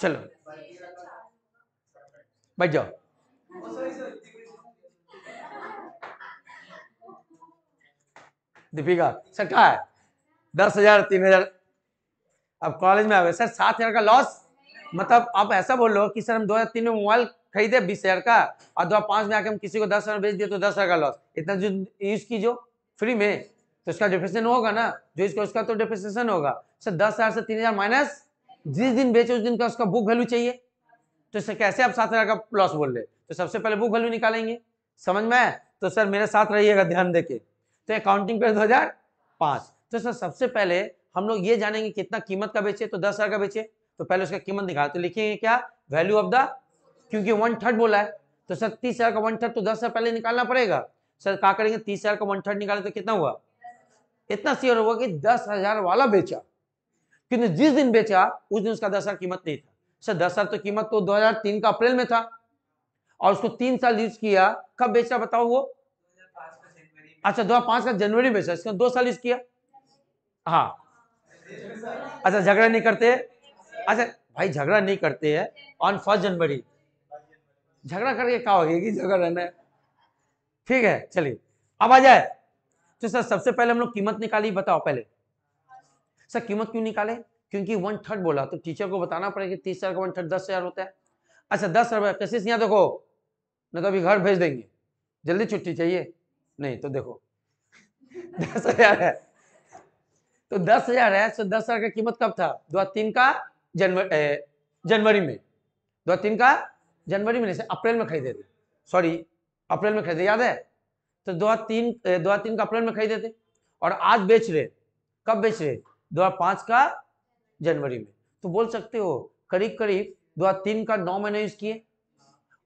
चलो बच जाओ दीपिका सर क्या है दस हजार तीन हजार अब कॉलेज में आ गए सर सात हजार का लॉस मतलब आप ऐसा बोल रहे हो कि सर हम दो हजार तीन में मोबाइल खरीदे बीस हजार का और दो पाँच में आके हम किसी को दस हजार बेच दिए तो दस हजार का लॉस इतना जो यूज कीजिए फ्री में तो उसका डिप्रेशन होगा ना जो इसका उसका तो डिप्रेशन होगा सर दस हजार से तीन हजार माइनस जिस दिन बेचे उस दिन का उसका बुक वैल्यू चाहिए तो सर कैसे आप सात हजार का लॉस बोल रहे तो सबसे पहले बुक वैल्यू निकालेंगे समझ में आए तो सर मेरे साथ रहिएगा ध्यान देके तो अकाउंटिंग दो हजार पांच तो सर सबसे पहले हम लोग ये जानेंगे कितना कीमत का बेचे तो दस हजार का बेचे तो पहले उसका कीमत निकाल तो लिखेंगे क्या वैल्यू ऑफ द क्योंकि वन थर्ड बोला है तो सर तीस हजार का वन थर्ड तो दस हजार पहले निकालना पड़ेगा सर क्या करेंगे तीस हजार का वन थर्ड निकाले तो कितना हुआ इतना श्योर हुआ कि दस हजार वाला बेचा क्योंकि जिस दिन बेचा उस दिन उसका दस हजार कीमत नहीं था सर दस हजार तो कीमत तो 2003 का अप्रैल में था और उसको तीन साल यूज किया कब बेचा बताओ वो अच्छा दो पांच का जनवरी में इसका दो साल इसकी हाँ अच्छा झगड़ा नहीं करते अच्छा भाई झगड़ा नहीं करते है ऑन फर्स्ट जनवरी झगड़ा करके क्या हो कि झगड़ा रहना है ठीक है चलिए अब आ जाए तो सर सबसे पहले हम लोग कीमत निकाली बताओ पहले सर कीमत क्यों निकाले क्योंकि वन थर्ड बोला तो टीचर को बताना पड़ेगा तीस हजार का वन थर्ड दस हजार होता है अच्छा दस हजार कैसे यहाँ देखो न तो अभी घर भेज देंगे जल्दी छुट्टी चाहिए नहीं तो देखो दस हजार है तो दस हजार है तो दस हजार का कीमत कब था दो हजार तीन का जनवरी जनवरी में दो हजार तीन का जनवरी में अप्रैल में खरीदे थे सॉरी अप्रैल में खरीदे याद है तो दो हजार तीन दो हजार तीन का अप्रैल में खरीदे थे और आज बेच रहे कब बेच रहे दो हजार पांच का जनवरी में तो बोल सकते हो करीब करीब दो हजार तीन का नौ महीने यूज किए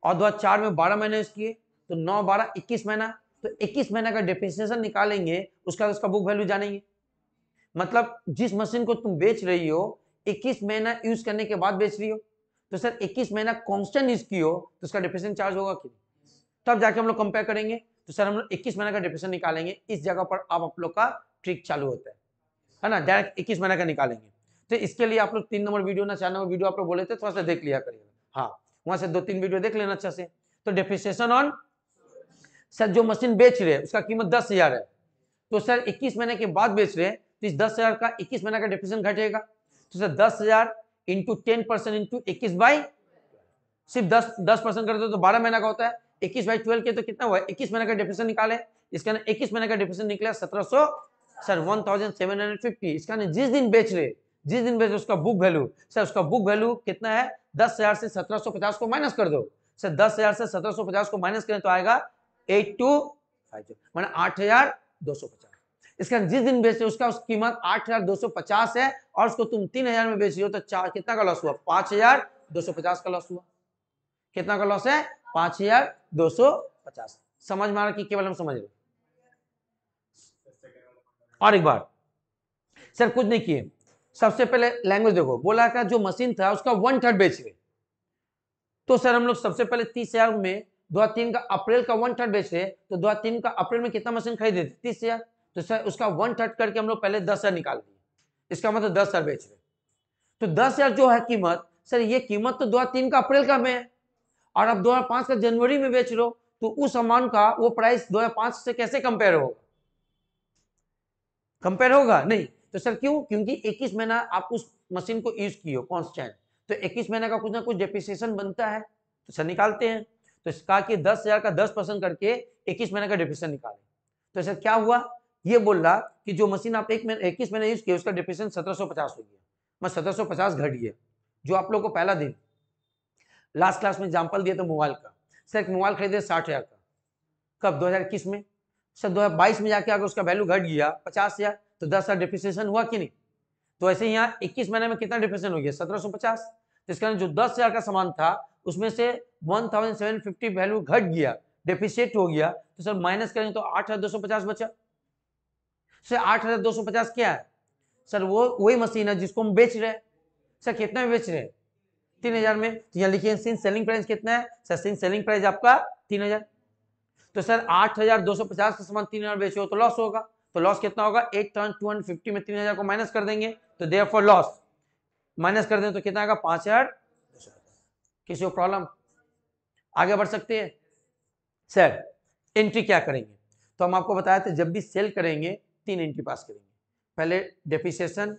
और दो हजार चार में बारह महीने यूज किए तो नौ बारह इक्कीस महीना तो 21 महीने का डेफिनेशन निकालेंगे उसका उसका बुक वैल्यू जानेंगे मतलब जिस मशीन को तुम बेच रही हो 21 महीना यूज करने के बाद बेच रही हो तो सर 21 महीना कॉन्स्टेंट यूज की हो तो उसका डिप्रेशन चार्ज होगा कि तब जाके हम लोग कंपेयर करेंगे तो सर हम लोग इक्कीस महीना का डिप्रेशन निकालेंगे इस जगह पर आप आप लोग का ट्रिक चालू होता है है ना डायरेक्ट इक्कीस महीना का निकालेंगे तो इसके लिए आप लोग तीन नंबर वीडियो ना चार नंबर वीडियो आप लोग बोले थे थोड़ा सा देख लिया करिएगा हाँ वहां से दो तीन वीडियो देख लेना अच्छा से तो डेफिसेशन ऑन सर जो मशीन बेच रहे हैं उसका कीमत दस हजार है तो सर इक्कीस महीने के बाद बेच रहे हैं तो इस दस हजार का इक्कीस महीने का डिप्रेशन घटेगा तो सर दस हजार इंटू टेन परसेंट इंटू इक्कीस बाई सिर्फ दस दस परसेंट करते तो बारह महीना का होता है इक्कीस बाई ट्वेल्व के तो कितना हुआ इक्कीस महीने का डिप्रेशन निकाले इसका ना इक्कीस महीने का डिप्रेशन निकला सत्रह सौ sir one thousand seven hundred fifty इसका ना जिस दिन बेच रहे जिस दिन बेच रहे उसका बुक वैल्यू सर उसका बुक वैल्यू कितना है दस हजार से सत्रह सौ पचास को माइनस कर दो सर दस हजार से सत्रह सौ पचास को माइनस करें तो आएगा एट टू फाइव जीरो मैंने आठ हजार दो सौ पचास इसका जिस दिन बेच रहे उसका उसकी कीमत आठ हजार दो सौ पचास है और उसको तुम तीन हजार में बेच रहे हो तो चार कितना का लॉस हुआ पांच हजार दो सौ पचास का लॉस हुआ कितना का लॉस है पांच हजार दो सौ पचास समझ में आ रहा कि केवल हम समझ रहे और एक बार सर कुछ नहीं किए सबसे पहले लैंग्वेज देखो बोला का जो मशीन था उसका वन थर्ड बेच रहे तो सर हम लोग सबसे पहले तीस हजार में दो हजार तीन का अप्रैल का वन थर्ड बेचते तो दो हजार तीन का अप्रैल में कितना मशीन खरीदे थे तीस हजार तो सर उसका वन थर्ड करके हम लोग पहले दस हजार निकाल दिए इसका मतलब दस हजार बेच रहे तो दस हजार जो है कीमत सर ये कीमत तो दो हजार तीन का अप्रैल का में है और अब दो हजार पांच का जनवरी में बेच लो तो उस अमाउंट का वो प्राइस दो हजार पांच से कैसे कंपेयर होगा कंपेयर होगा नहीं तो सर क्यों क्योंकि इक्कीस महीना आप उस मशीन को यूज किए हो कॉन्स्टेंट तो इक्कीस महीना का कुछ ना कुछ डेप्रिसिएशन बनता है तो सर निकालते हैं तो कहा कि दस हजार का दस परसेंट करके इक्कीस महीने का डिफिशन निकालें तो सर क्या हुआ ये बोल रहा कि जो मशीन आप एक महीने इक्कीस महीने यूज किया उसका डिफिशन सत्रह सौ पचास हो गया मैं सत्रह सौ पचास घट गया जो आप लोग को पहला दिन लास्ट क्लास में एग्जाम्पल दिया था मोबाइल का सर एक मोबाइल खरीदे साठ हजार का कब दो हजार इक्कीस में सर दो हजार बाईस में जाके अगर उसका वैल्यू घट गया पचास हजार तो दस हजार डिफिसिएशन हुआ कि नहीं तो ऐसे यहाँ इक्कीस महीने में कितना डिफिशन हो गया सत्रह सौ पचास तो इसका जो दस हजार का सामान था उसमें से 1750 वैल्यू घट गया डेफिशिएट हो गया तो सर माइनस करेंगे तो 8250 बचा सर 8250 क्या है सर वो वही मशीन है जिसको हम बेच रहे हैं सर कितना में बेच रहे हैं तीन हजार में तो यहाँ लिखिए सिन सेलिंग प्राइस कितना है सर सिन सेलिंग प्राइस आपका तीन हजार तो सर आठ हजार दो सौ पचास का सामान तीन हजार बेचे हो तो लॉस होगा तो लॉस कितना होगा eight thousand two hundred fifty में तीन हजार को माइनस कर देंगे तो देर लॉस माइनस कर दें तो कितना आएगा पांच हजार किसी को प्रॉब्लम आगे बढ़ सकते हैं सर एंट्री क्या करेंगे तो हम आपको बताया था जब भी सेल करेंगे तीन एंट्री पास करेंगे पहले डेप्रिसिएशन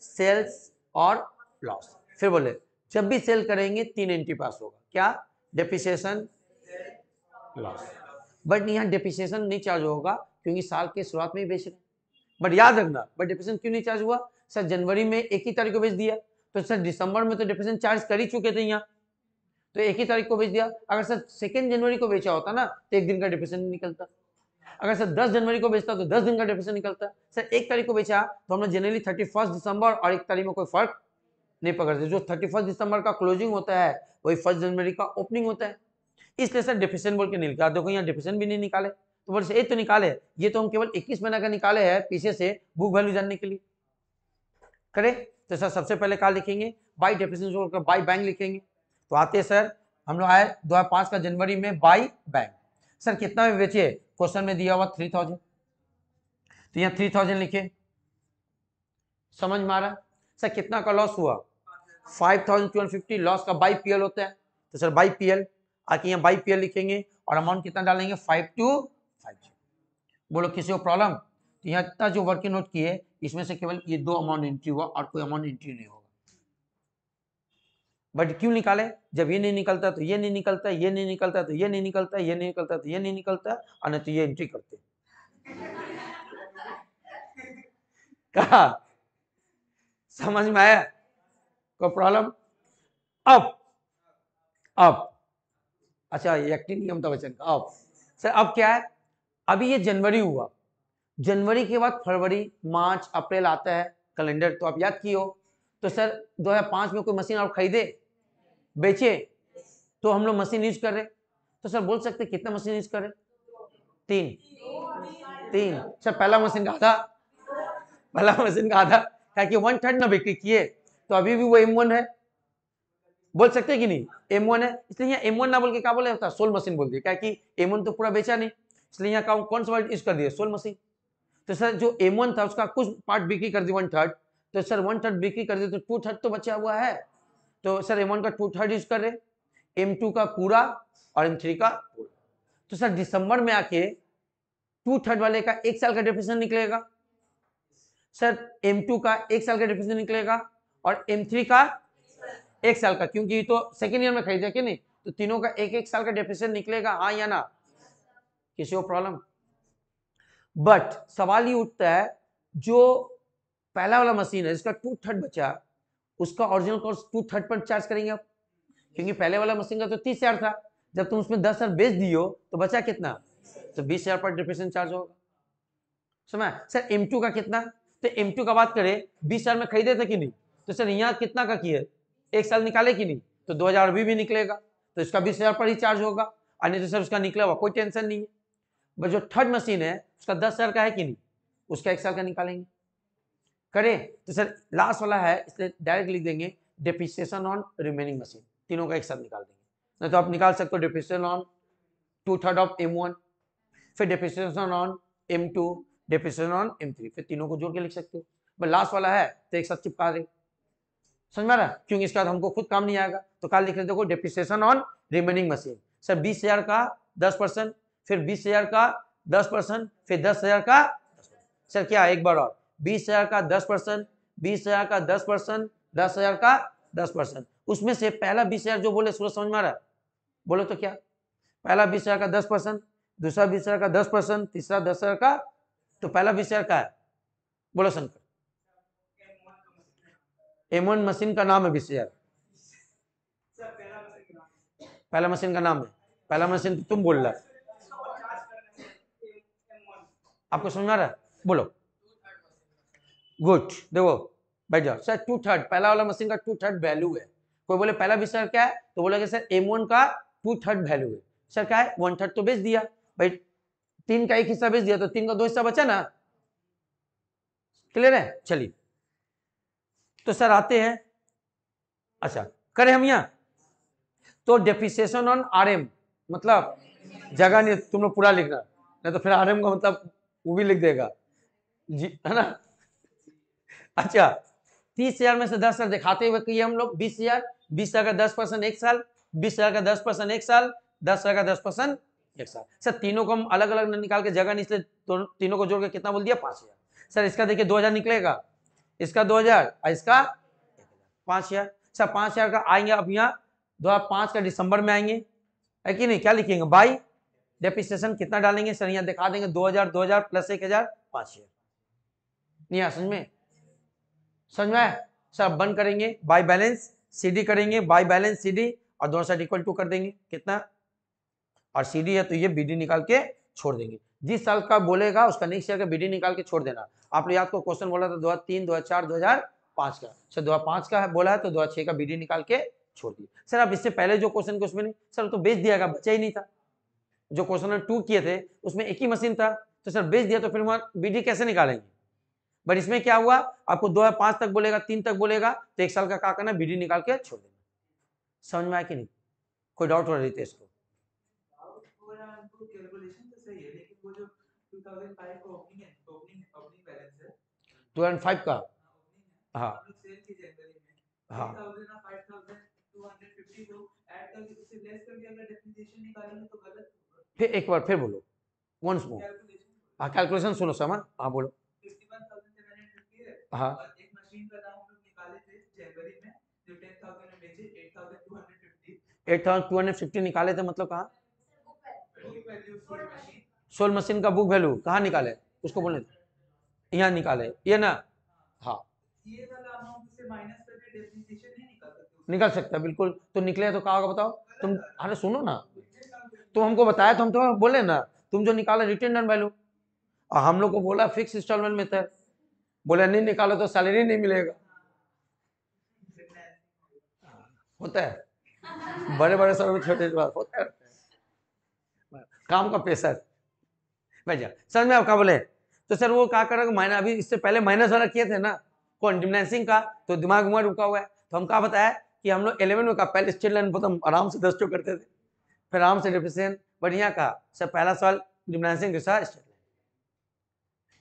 सेल्स और लॉस फिर बोले जब भी सेल करेंगे तीन एंट्री पास होगा क्या डेप्रिसिएशन लॉस बट यहाँ डेप्रिसिएशन नहीं चार्ज होगा क्योंकि साल के शुरुआत में ही बेच रहे बट याद रखना बट डेप्रिसिएशन क्यों नहीं चार्ज हुआ सर जनवरी में एक ही तारीख को बेच दिया तो सर दिसंबर में तो डिप्रेशन चार्ज कर ही चुके थे यहाँ तो एक ही तारीख को बेच दिया अगर सर सेकेंड जनवरी को बेचा होता ना तो एक दिन का डिप्रेशन निकलता अगर सर 10 जनवरी को बेचता तो 10 दिन का डिप्रेशन निकलता सर एक तारीख को बेचा तो हमने जनरली 31 दिसंबर और एक तारीख में कोई फर्क नहीं पकड़ते जो 31 दिसंबर का क्लोजिंग होता है वही फर्स्ट जनवरी का ओपनिंग होता है इसलिए सर डिप्रेशन बोल के नहीं देखो यहाँ डिप्रेशन भी नहीं निकाले तो बोले एक तो निकाले ये तो हम केवल इक्कीस महीना का निकाले है पीछे से बुक वैल्यू जानने के लिए करे तो सर सबसे पहले कहा लिखेंगे बाई डेफिनेशन बाई बैंक लिखेंगे तो आते सर हम लोग आए दो हज़ार पांच का जनवरी में बाई बैग सर कितना में बेचिए क्वेश्चन में दिया हुआ थ्री थाउजेंड तो यहाँ थ्री थाउजेंड लिखे समझ मारा सर कितना का लॉस हुआ five thousand two fifty loss का बाई पीएल होता है तो सर बाई पीएल आके यहाँ बाई पीएल लिखेंगे और अमाउंट कितना डालेंगे फाइव टू फाइव बोलो किसी को प्रॉब्लम तो यहाँ इतना जो वर्किंग नोट किए इसमें से केवल ये दो अमाउंट एंट्री हुआ और कोई अमाउंट एंट्री नहीं हुआ बट क्यों निकाले जब ये नहीं निकलता तो ये नहीं निकलता ये नहीं निकलता तो ये नहीं निकलता ये नहीं निकलता तो ये नहीं निकलता और नहीं तो ये एंट्री करते कहा समझ में आया कोई प्रॉब्लम अब अब अच्छा एक्टिंग नियम था बच्चन का अब सर अब क्या है अभी ये जनवरी हुआ जनवरी के बाद फरवरी मार्च अप्रैल आता है कैलेंडर तो आप याद की हो तो सर दो हजार पांच में कोई मशीन आप खरीदे बेचे तो हम लोग मशीन यूज कर रहे तो सर बोल सकते कितना मशीन यूज कर रहे तीन तीन सर पहला मशीन का आधा पहला मशीन का आधा ताकि वन थर्ड ना बिक्री किए तो अभी भी वो एम वन है बोल सकते कि नहीं एम वन है इसलिए यहाँ एम वन ना बोल के क्या बोले होता सोल मशीन बोल दिया क्या कि एम वन तो पूरा बेचा नहीं इसलिए यहाँ का कौन सा वर्ड यूज कर दिया सोल मशीन तो सर जो एम वन था उसका कुछ पार्ट बिक्री कर दी वन थर्ड तो सर वन थर्ड बिक्री कर दी तो टू थर्ड तो बचा हुआ है तो सर एम का टू थर्ड यूज कर रहे एम टू का पूरा और एम थ्री का पूरा तो सर दिसंबर में आके टू थर्ड वाले का एक साल का डिफिनेशन निकलेगा सर एम टू का एक साल का डिफिनेशन निकलेगा और एम थ्री का एक साल का क्योंकि तो सेकेंड ईयर में खरीदा कि नहीं तो तीनों का एक एक साल का डिफिनेशन निकलेगा हाँ या ना किसी को प्रॉब्लम बट सवाल ये उठता है जो पहला वाला मशीन है जिसका टू थर्ड बचा उसका ओरिजिनल कॉस्ट टू थर्ड पर चार्ज करेंगे आप क्योंकि पहले वाला मशीन का तो तीस हजार था जब तुम उसमें दस हजार बेच दियो तो बचा कितना तो बीस हजार पर डिप्रेशन चार्ज होगा समझ सर एम टू का कितना तो एम टू का बात करें बीस हजार में खरीदे थे कि नहीं तो सर यहाँ कितना का किए एक साल निकाले कि नहीं तो दो हजार अभी भी निकलेगा तो इसका बीस हजार पर ही चार्ज होगा और नहीं तो सर उसका निकला हुआ कोई टेंशन नहीं है बट जो थर्ड मशीन है उसका दस हजार का है कि नहीं उसका एक साल का निकालेंगे करें तो सर लास्ट वाला है इसलिए डायरेक्ट लिख देंगे डिप्रिसिएशन ऑन रिमेनिंग मशीन तीनों का एक साथ निकाल देंगे नहीं तो आप निकाल सकते हो depreciation on two third of M one फिर depreciation on M two depreciation on M three फिर तीनों को जोड़ के लिख सकते हो बट लास्ट वाला है तो एक साथ चिपका दें समझ में रहा क्योंकि इसके बाद हमको खुद काम नहीं आएगा तो कल लिख रहे देखो depreciation on remaining machine sir बीस हजार का दस परसेंट फिर बीस हजार का दस परसेंट फिर दस हजार का सर क्या एक बार और बीस हजार का दस परसेंट बीस हजार का दस परसेंट दस हजार का दस परसेंट उसमें से पहला बीस हजार जो बोले सूरज समझ में आ रहा है बोले तो क्या पहला बीस हजार का दस परसेंट दूसरा बीस हजार का दस परसेंट तीसरा दस हजार का तो पहला बीस हजार का है बोलो शंकर एमोन मशीन का नाम है बीस हजार पहला मशीन का नाम है पहला मशीन तो तुम बोल रहा आपको समझ में आ रहा है बोलो गुड देखो बैठ जाओ सर टू थर्ड पहला वाला मशीन का टू थर्ड वैल्यू है कोई बोले पहला भी सर क्या है तो बोलेगा सर एम वन का टू थर्ड वैल्यू है सर क्या है वन थर्ड तो बेच दिया भाई तीन का एक हिस्सा बेच दिया तो तीन का दो हिस्सा बचा ना क्लियर है चलिए तो सर आते हैं अच्छा करें हम यहाँ तो डेफिसिएशन ऑन एम मतलब जगह नहीं तुम लोग पूरा लिखना नहीं तो फिर एम का मतलब वो भी लिख देगा जी है ना अच्छा तीस हजार में से दस हजार दिखाते हुए किए हम लोग बीस हजार बीस हजार का दस परसेंट एक साल बीस हजार का दस परसेंट एक साल दस हजार का दस परसेंट एक साल सर तीनों को हम अलग अलग निकाल के जगह निकले तो तीनों को जोड़ के कितना बोल दिया पांच हजार सर इसका देखिए दो हजार निकलेगा इसका दो हजार और इसका पांच हजार सर पांच हजार का आएंगे अब यहाँ दो हजार पांच का दिसंबर में आएंगे है कि नहीं क्या लिखेंगे बाई डेपिस्टेशन कितना डालेंगे सर यहाँ दिखा देंगे दो हजार दो हजार प्लस एक हजार पांच हजार नहीं समझ में समझ में सर बन करेंगे बाय बैलेंस सी करेंगे बाय बैलेंस सी और दोनों साइड इक्वल टू कर देंगे कितना और सीडी है तो ये बीडी निकाल के छोड़ देंगे जिस साल का बोलेगा उसका नेक्स्ट ईयर का बीडी निकाल के छोड़ देना आपने याद को क्वेश्चन बोला था दो हजार तीन दो हजार चार दो हजार पांच का सर अच्छा, दो हजार का है बोला है तो दो हजार छह का बी निकाल के छोड़ दिया सर आप इससे पहले जो क्वेश्चन को उसमें नहीं सर तो बेच दिया गया बचा ही नहीं था जो क्वेश्चन टू किए थे उसमें एक ही मशीन था तो सर बेच दिया तो फिर वहां बी कैसे निकालेंगे बट इसमें क्या हुआ आपको दो या पांच तक बोलेगा तीन तक बोलेगा तो एक साल का क्या करना बीडी निकाल के छोड़ देना समझ में आया कि नहीं कोई डाउट हो रही थे इसको टू थाउजेंड फाइव का हाँ।, हाँ फिर एक बार फिर बोलो वंस मोर हाँ कैलकुलेशन सुनो समर हाँ बोलो हाँ eight thousand two hundred fifty निकाले थे मतलब कहाँ सोल मशीन का बुक वैल्यू कहाँ निकाले उसको बोले यहाँ निकाले ये ना हाँ, हाँ। निकल सकता बिल्कुल तो निकले तो कहा होगा बताओ तुम अरे सुनो ना तुम तो तो हमको बताया तो हम तो बोले ना तुम जो निकाला रिटर्न वैल्यू हम लोग को बोला फिक्स इंस्टॉलमेंट में था बोले नहीं निकालो तो सैलरी नहीं मिलेगा हाँ, होता है बड़े बड़े सर छोटे होता है काम का पैसा भैया समझ में आपका बोले तो सर वो क्या करेगा माइनस अभी इससे पहले माइनस वाला किए थे ना कॉन्डिनेंसिंग का तो दिमाग उमर रुका हुआ है तो हम क्या बताया कि हम लोग इलेवन में का पहले स्टेट लाइन पर तो आराम से दस करते थे फिर आराम से डिफिशन बढ़िया कहा सर पहला सवाल जिमनासिंग के साथ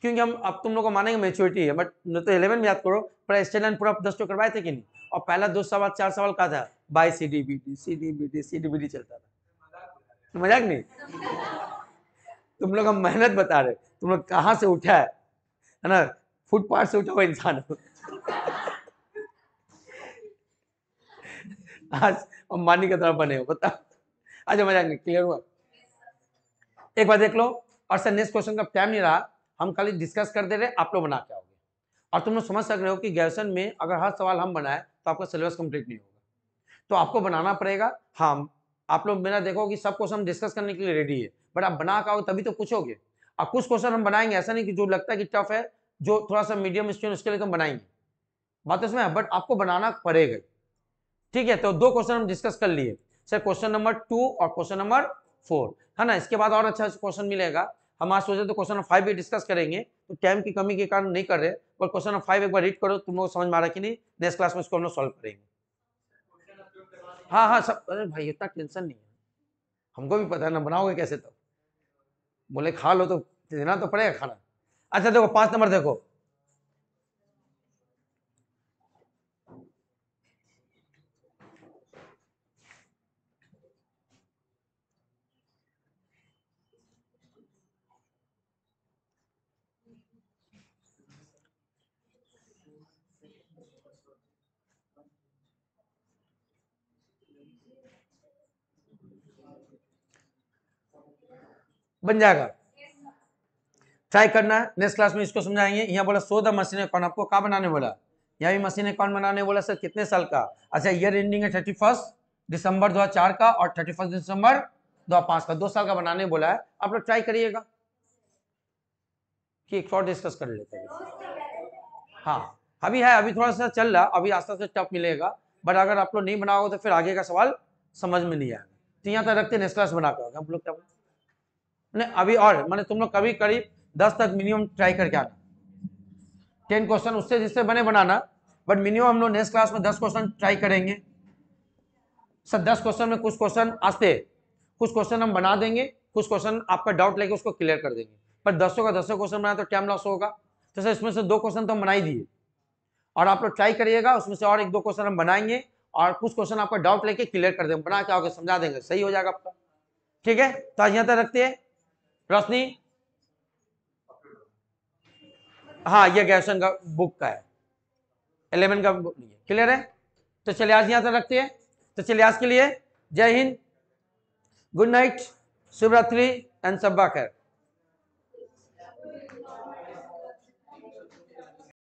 क्योंकि हम अब तुम लोग को मानेंगे मेच्योरिटी है बट न तो इलेवन में याद करो पर स्टेट पूरा दस तो करवाए थे कि नहीं और पहला दो सवाल चार सवाल का था by C D B D C D B D C D B D चलता था तो मजाक नहीं तुम लोग हम मेहनत बता रहे तुम लोग कहाँ से उठा है है ना फुटपाथ से उठा हुआ इंसान आज हम मानी की तरफ बने हो बता आज मजाक नहीं क्लियर हुआ एक बार देख लो और सर नेक्स्ट क्वेश्चन का टाइम नहीं रहा हम खाली डिस्कस कर दे रहे आप लोग बना के आओगे और तुम लोग समझ सक रहे हो कि गैसन में अगर हर सवाल हम बनाए तो आपका सिलेबस कंप्लीट नहीं होगा तो आपको बनाना पड़ेगा हम हाँ, आप लोग मेरा देखो कि सब क्वेश्चन डिस्कस करने के लिए रेडी है बट आप बना के तभी तो पूछोगे और कुछ क्वेश्चन हम बनाएंगे ऐसा नहीं कि जो लगता है कि टफ है जो थोड़ा सा मीडियम स्टूडेंट उसके लिए तो हम बनाएंगे बात उसमें तो है बट आपको बनाना पड़ेगा ठीक है तो दो क्वेश्चन हम डिस्कस कर लिए सर क्वेश्चन नंबर टू और क्वेश्चन नंबर फोर है ना इसके बाद और अच्छा क्वेश्चन मिलेगा हम आज सोचे तो क्वेश्चन फाइव भी डिस्कस करेंगे तो टाइम की कमी के कारण नहीं कर रहे पर क्वेश्चन फाइव एक बार रीड करो तुम लोग समझ में आ रहा कि नहीं नेक्स्ट क्लास में इसको हम लोग सॉल्व करेंगे हाँ हाँ सब अरे भाई इतना टेंशन नहीं है हमको भी पता है ना बनाओगे कैसे तो बोले खा लो तो देना तो पड़ेगा खाना अच्छा देखो पाँच नंबर देखो बन जाएगा ट्राई करना है नेक्स्ट क्लास में इसको समझाएंगे यहाँ बोला सो द मशीन अकाउंट आपको कहा बनाने बोला यहाँ भी मशीन अकाउंट बनाने बोला सर कितने साल का अच्छा ईयर एंडिंग है थर्टी फर्स्ट दिसंबर दो हजार का और थर्टी फर्स्ट दिसंबर दो हजार का दो साल का बनाने बोला है आप लोग ट्राई करिएगा कि एक डिस्कस कर लेते हैं हाँ अभी है अभी थोड़ा सा चल रहा अभी आस्ते से टफ मिलेगा बट अगर आप लोग नहीं बनाओगे तो फिर आगे का सवाल समझ में नहीं आएगा तो यहाँ तक रखते हैं नेक्स्ट क्लास बनाकर हम लोग क्या मैंने अभी और मैंने तुम लोग कभी करीब दस तक मिनिमम ट्राई करके आना टेन क्वेश्चन उससे जिससे बने बनाना बट मिनिमम हम लोग नेक्स्ट क्लास में दस क्वेश्चन ट्राई करेंगे सर दस क्वेश्चन में कुछ क्वेश्चन आते कुछ क्वेश्चन हम बना देंगे कुछ क्वेश्चन आपका डाउट लेके उसको क्लियर कर देंगे पर दसों का दसों क्वेश्चन बनाया तो टाइम लॉस होगा तो सर इसमें से दो क्वेश्चन तो हम बनाई दिए और आप लोग ट्राई करिएगा उसमें से और एक दो क्वेश्चन हम बनाएंगे और कुछ क्वेश्चन आपका डाउट लेके क्लियर कर देंगे बना के आगे समझा देंगे सही हो जाएगा आपका ठीक है तो आज यहाँ तक रखते हैं रोशनी हाँ ये गैसन का बुक का है एलेवन का बुक नहीं है क्लियर है तो चलिए आज यहाँ तक रखते हैं तो चलिए आज के लिए जय हिंद गुड नाइट शुभरात्रि एंड सब्बा खैर